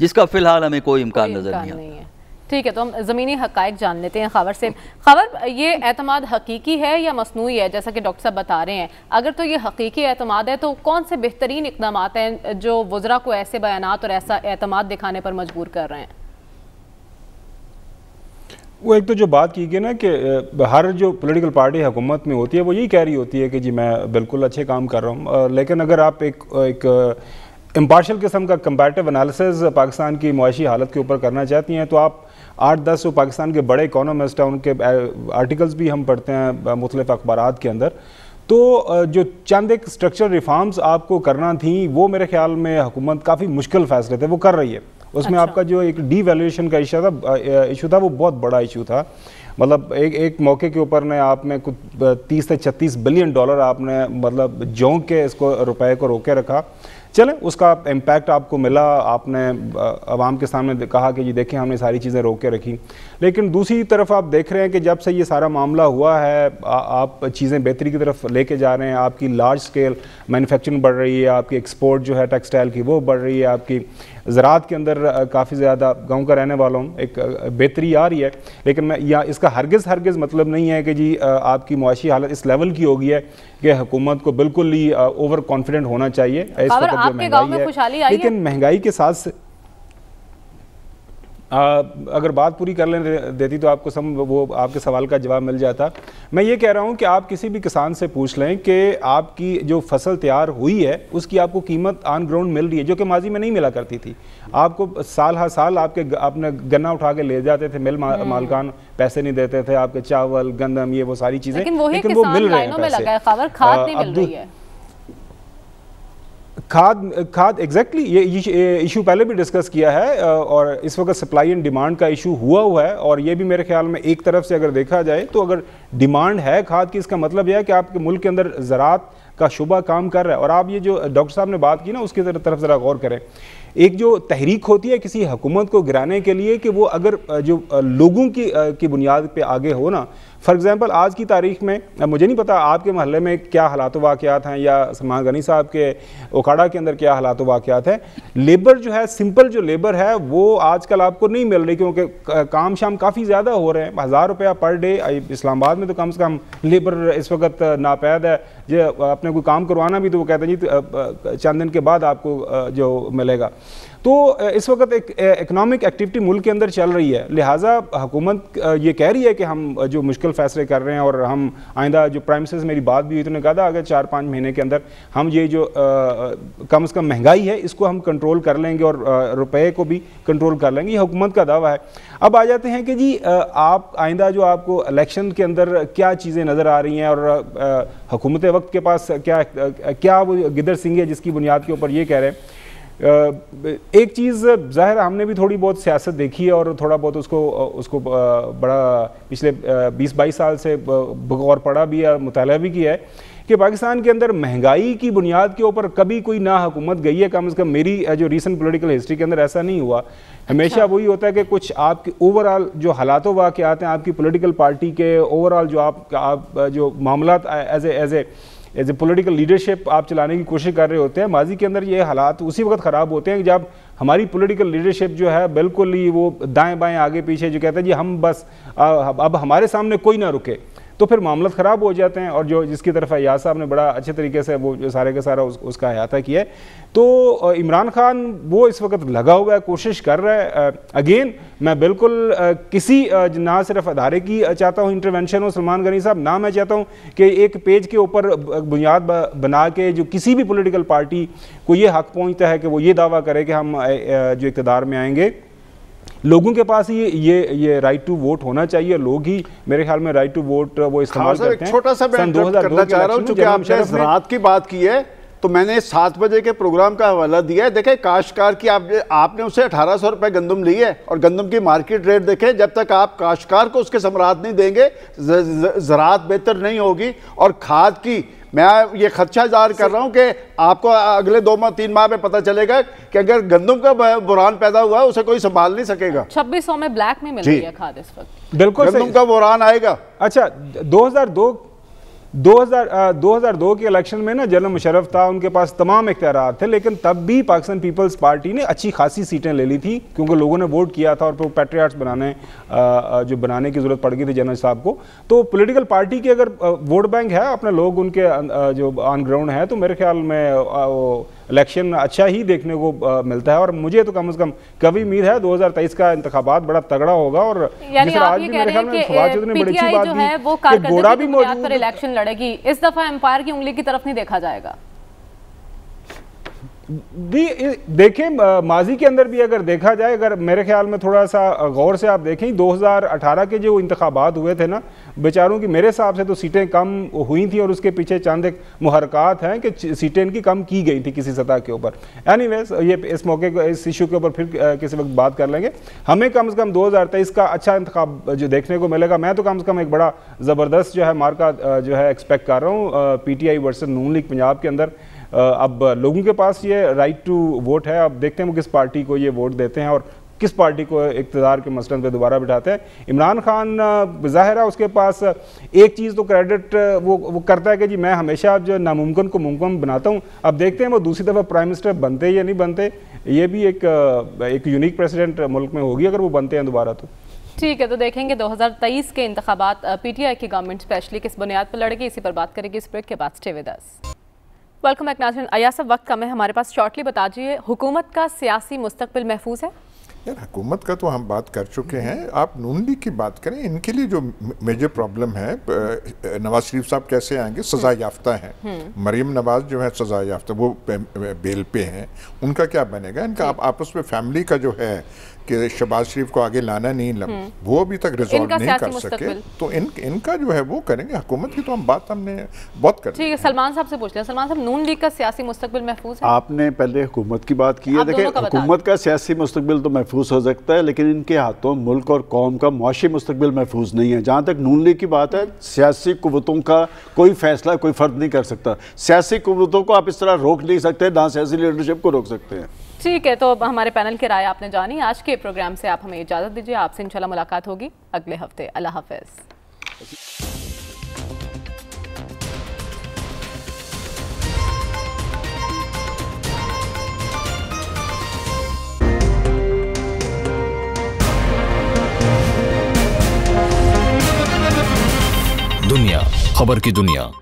जिसका फिलहाल हमें कोई इम्कान नज़र नहीं आता ठीक है तो हम ज़मीनी हक़ जान लेते हैं खबर से खबर ये अतमाद हकीकी है या मसनू है जैसा कि डॉक्टर साहब बता रहे हैं अगर तो ये हकीकी अतमाद है तो कौन से बेहतरीन इकदाम हैं जो वज्रा को ऐसे बयान और ऐसा अतमाद दिखाने पर मजबूर कर रहे हैं वो एक तो जो बात की गई ना कि हर जो पॉलिटिकल पार्टी हुकूमत में होती है वो यही कह रही होती है कि जी मैं बिल्कुल अच्छे काम कर रहा हूँ लेकिन अगर आप एक एक इम्पार्शल किस्म का कंपेरेटिव एनालिसिस पाकिस्तान की मुआशी हालत के ऊपर करना चाहती हैं तो आप आठ दस वो पाकिस्तान के बड़े इकोनॉमिस्ट हैं उनके आर्टिकल्स भी हम पढ़ते हैं मुख्तफ अखबार के अंदर तो जो चंद एक स्ट्रक्चर रिफॉर्म्स आपको करना थी वो मेरे ख्याल में हुकूमत काफ़ी मुश्किल फैसले थे वो कर रही है उसमें अच्छा। आपका जो एक डी वैल्यूशन का इशू था इशू था वो बहुत बड़ा इशू था मतलब एक एक मौके के ऊपर ने आपने कुछ तीस से छत्तीस बिलियन डॉलर आपने मतलब जोंक के इसको रुपए को रोके रखा चलें उसका इम्पैक्ट आपको मिला आपने आवाम के सामने कहा कि जी देखें हमने सारी चीज़ें रोक के रखी लेकिन दूसरी तरफ आप देख रहे हैं कि जब से ये सारा मामला हुआ है आ, आप चीज़ें बेहतरी की तरफ लेके जा रहे हैं आपकी लार्ज स्केल मैन्युफैक्चरिंग बढ़ रही है आपकी एक्सपोर्ट जो है टेक्सटाइल की वो बढ़ रही है आपकी ज़रात के अंदर काफ़ी ज़्यादा गाँव का रहने वाला हूँ एक बेहतरी आ रही है लेकिन मैं या इसका हरगज़ हरगज़ मतलब नहीं है कि जी आपकी मुआशी हालत इस लेवल की होगी है कि हुकूमत को बिल्कुल ही ओवर कॉन्फिडेंट होना चाहिए इस वक्त जो महंगाई है लेकिन महंगाई के साथ आ, अगर बात पूरी कर लें देती तो आपको सम वो आपके सवाल का जवाब मिल जाता मैं ये कह रहा हूँ कि आप किसी भी किसान से पूछ लें कि आपकी जो फसल तैयार हुई है उसकी आपको कीमत ऑन ग्राउंड मिल रही है जो कि माजी में नहीं मिला करती थी आपको साल हर साल आपके अपना गन्ना उठा के ले जाते थे मिल मा, हम्म। मालकान पैसे नहीं देते थे आपके चावल गंदम ये वो सारी चीज़ें लेकिन, लेकिन वो मिल रहे हैं खाद खाद एग्जैक्टली exactly, ये इशू पहले भी डिस्कस किया है और इस वक्त सप्लाई एंड डिमांड का इशू हुआ हुआ है और ये भी मेरे ख्याल में एक तरफ से अगर देखा जाए तो अगर डिमांड है खाद की इसका मतलब यह है कि आपके मुल्क के अंदर ज़रात का शुबा काम कर रहा है और आप ये जो डॉक्टर साहब ने बात की ना उसकी तरफ ज़रा गौर करें एक जो तहरीक होती है किसी हुकूमत को गिराने के लिए कि वो अगर जो लोगों की की बुनियाद पर आगे हो ना फॉर एग्ज़ाम्पल आज की तारीख में मुझे नहीं पता आपके महल में क्या हालात वाक़ात हैं या समान गनी साहब के ओकाड़ा के अंदर क्या हालात वाक़ात हैं लेबर जो है सिंपल जो लेबर है वो आजकल आपको नहीं मिल रही क्योंकि काम शाम काफ़ी ज़्यादा हो रहे हैं हज़ार रुपया पर डे इस्लामाबाद में तो कम से कम लेबर इस वक्त नापैद है जो अपने कोई काम करवाना भी तो वो कहते हैं जी तो, चंद दिन के बाद आपको जो मिलेगा तो इस वक्त एक इकनॉमिक एक्टिविटी मुल्क के अंदर चल रही है लिहाजा हुकूमत ये कह रही है कि हम जो मुश्किल फैसले कर रहे हैं और हम आइंदा जो प्राइम मिनिस्टर मेरी बात भी हुई तो उन्होंने कहा था अगर चार पाँच महीने के अंदर हम ये जो कम अज़ कम महंगाई है इसको हम कंट्रोल कर लेंगे और रुपये को भी कंट्रोल कर लेंगे ये हुकूमत का दावा है अब आ जाते हैं कि जी आप आइंदा जो आपको इलेक्शन के अंदर क्या चीज़ें नज़र आ रही हैं और हुकूमत वक्त के पास क्या क्या वो गिदर सिंह है जिसकी बुनियाद के ऊपर ये कह रहे हैं एक चीज़ ज़ाहिर हमने भी थोड़ी बहुत सियासत देखी है और थोड़ा बहुत उसको उसको बड़ा पिछले 20-22 साल से बगौर पड़ा भी है मुताल भी किया है कि पाकिस्तान के अंदर महंगाई की बुनियाद के ऊपर कभी कोई ना हुकूमत गई है कम से कम मेरी जो रिसेंट पॉलिटिकल हिस्ट्री के अंदर ऐसा नहीं हुआ हमेशा अच्छा। वही होता है कि कुछ आपके ओवरऑल जो हालात वाक़ आते हैं आपकी पोलिटिकल पार्टी के ओवरऑल जो आप, आप जो मामला as as a as a political leadership आप चलाने की कोशिश कर रहे होते हैं माजी के अंदर ये हालात उसी वक्त ख़राब होते हैं जब हमारी पोलिटिकल लीडरशिप जो है बिल्कुल ही वो दाएँ बाएँ आगे पीछे जो कहते हैं जी हम बस अब हमारे सामने कोई ना रुके तो फिर मामला ख़राब हो जाते हैं और जो जिसकी तरफ अयाज साहब ने बड़ा अच्छे तरीके से वो जो सारे का सारा उस, उसका अहाता किया है तो इमरान खान वो इस वक्त लगा हुआ है कोशिश कर रहा है अगेन मैं बिल्कुल किसी ना सिर्फ अदारे की चाहता हूँ इंटरवेंशन हो सलमान गनी साहब ना मैं चाहता हूँ कि एक पेज के ऊपर बुनियाद बना के जो किसी भी पोलिटिकल पार्टी को ये हक पहुँचता है कि वो ये दावा करे कि हम जो इकतदार में आएंगे लोगों के पास ये ये ये राइट टू वोट होना चाहिए लोग ही मेरे ख्याल में राइट टू वोट वो हाँ इस्तेमाल करते हैं छोटा सा मैं करना चाह रहा हूं चूंकि आपने रात की बात की है तो मैंने सात बजे के प्रोग्राम का हवाला दिया है देखे काश्तकार की आप आपने उसे अठारह सौ रुपए गंदम ली है और गंदम की मार्केट रेट देखे जब तक आप काश्तकार को उसके सम्राट नहीं देंगे ज़रात बेहतर नहीं होगी और खाद की मैं ये खदशा जाहिर कर रहा हूँ कि आपको अगले दो माह तीन माह में पता चलेगा कि अगर गंदम का बुरान पैदा हुआ उसे कोई संभाल नहीं सकेगा छब्बीस में ब्लैक में मिल रही है खाद इस वक्त बिल्कुल गंदम का बुरान आएगा अच्छा 2002 दो हज़ार दो के इलेक्शन में ना जनरल मुशरफ था उनके पास तमाम इख्तियार थे लेकिन तब भी पाकिस्तान पीपल्स पार्टी ने अच्छी खासी सीटें ले ली थी क्योंकि लोगों ने वोट किया था और फिर पेट्रियाट्स बनाने जो बनाने की ज़रूरत पड़ गई थी जनरल साहब को तो पोलिटिकल पार्टी की अगर वोट बैंक है अपने लोग उनके जो ऑन ग्राउंड है तो मेरे ख्याल में इलेक्शन अच्छा ही देखने को मिलता है और मुझे तो कम से कम कभी उम्मीद है 2023 का इंतबात बड़ा तगड़ा होगा और घोड़ा भी मौजूद इलेक्शन लड़ेगी इस दफा एम्पायर की उंगली की तरफ नहीं देखा जाएगा भी देखें माजी के अंदर भी अगर देखा जाए अगर मेरे ख्याल में थोड़ा सा गौर से आप देखें 2018 के जो इंतबात हुए थे ना बेचारों की मेरे हिसाब से तो सीटें कम हुई थी और उसके पीछे चंद एक मुहरक़ात हैं कि सीटें इनकी कम की गई थी किसी सतह के ऊपर एनी ये इस मौके को इस इशू के ऊपर फिर किसी वक्त बात कर लेंगे हमें कम से कम दो का अच्छा इंतखब जो देखने को मिलेगा मैं तो कम से कम एक बड़ा ज़बरदस्त जो है मार्का जो है एक्सपेक्ट कर रहा हूँ P T versus Noon League Punjab के अंदर अब लोगों के पास ये राइट टू वोट है अब देखते हैं वो किस पार्टी को ये वोट देते हैं और किस पार्टी को इकतदार के मसलन पे दोबारा बिठाते हैं इमरान खान ज़ाहिर है उसके पास एक चीज़ तो क्रेडिट वो वो करता है कि जी मैं हमेशा जो नामुमकिन को मुमकिन बनाता हूँ अब देखते हैं वो दूसरी दफ़ा प्राइम मिनिस्टर बनते या नहीं बनते ये भी एक एक यूनिक प्रेसिडेंट मुल्क में होगी अगर वो बनते हैं दोबारा तो ठीक है तो देखेंगे 2023 के इंतबात पीटीआई की गवर्नमेंट स्पेशली किस बुनियाद पर लड़ेगी इसी पर बात करेगी इस ब्रेक के बाद स्टे विद वेलकम बैक नाजन अया सब वक्त कम है हमारे पास शॉर्टली बता दीजिए हुकूमत का सियासी मुस्तबिल महफूज है यार हुकूमत का तो हम बात कर चुके हैं आप नून लीग की बात करें इनके लिए जो मेजर प्रॉब्लम है नवाज शरीफ साहब कैसे आएंगे सज़ा हम्म। याफ्ता हैं हम्म। मरीम नवाज जो है सज़ा याफ्ता वो बेल पे हैं उनका क्या बनेगा इनका आप आपस में फैमिली का जो है कि शबाज शरीफ को आगे लाना नहीं लग हम्म। वो अभी तक रिजॉल्व नहीं कर सके तो इन इनका जो है वो करेंगे हुकूमत की तो हम बात हमने बहुत कर ठीक है सलमान साहब से पूछ लिया सलमान साहब नून लीग का सियासी मुस्तबिल महफूज है आपने पहले हुकूमत की बात की है देखिए हुकूमत का सियासी मुस्तबिल तो महफूज हो सकता है लेकिन इनके हाथों मुल्क और कौम का मुआशी मुस्तबिल महफूज नहीं है जहाँ तक नून लीग की बात है सियासी कुतों का कोई फैसला कोई फर्द नहीं कर सकता सियासी कुतों को आप इस तरह रोक नहीं सकते ना सियासी लीडरशिप को रोक सकते हैं ठीक है तो अब हमारे पैनल की राय आपने जानी आज के प्रोग्राम से आप हमें इजाज़त दीजिए आपसे इंशाल्लाह मुलाकात होगी अगले हफ्ते अल्लाह हाफिज़ दुनिया खबर की दुनिया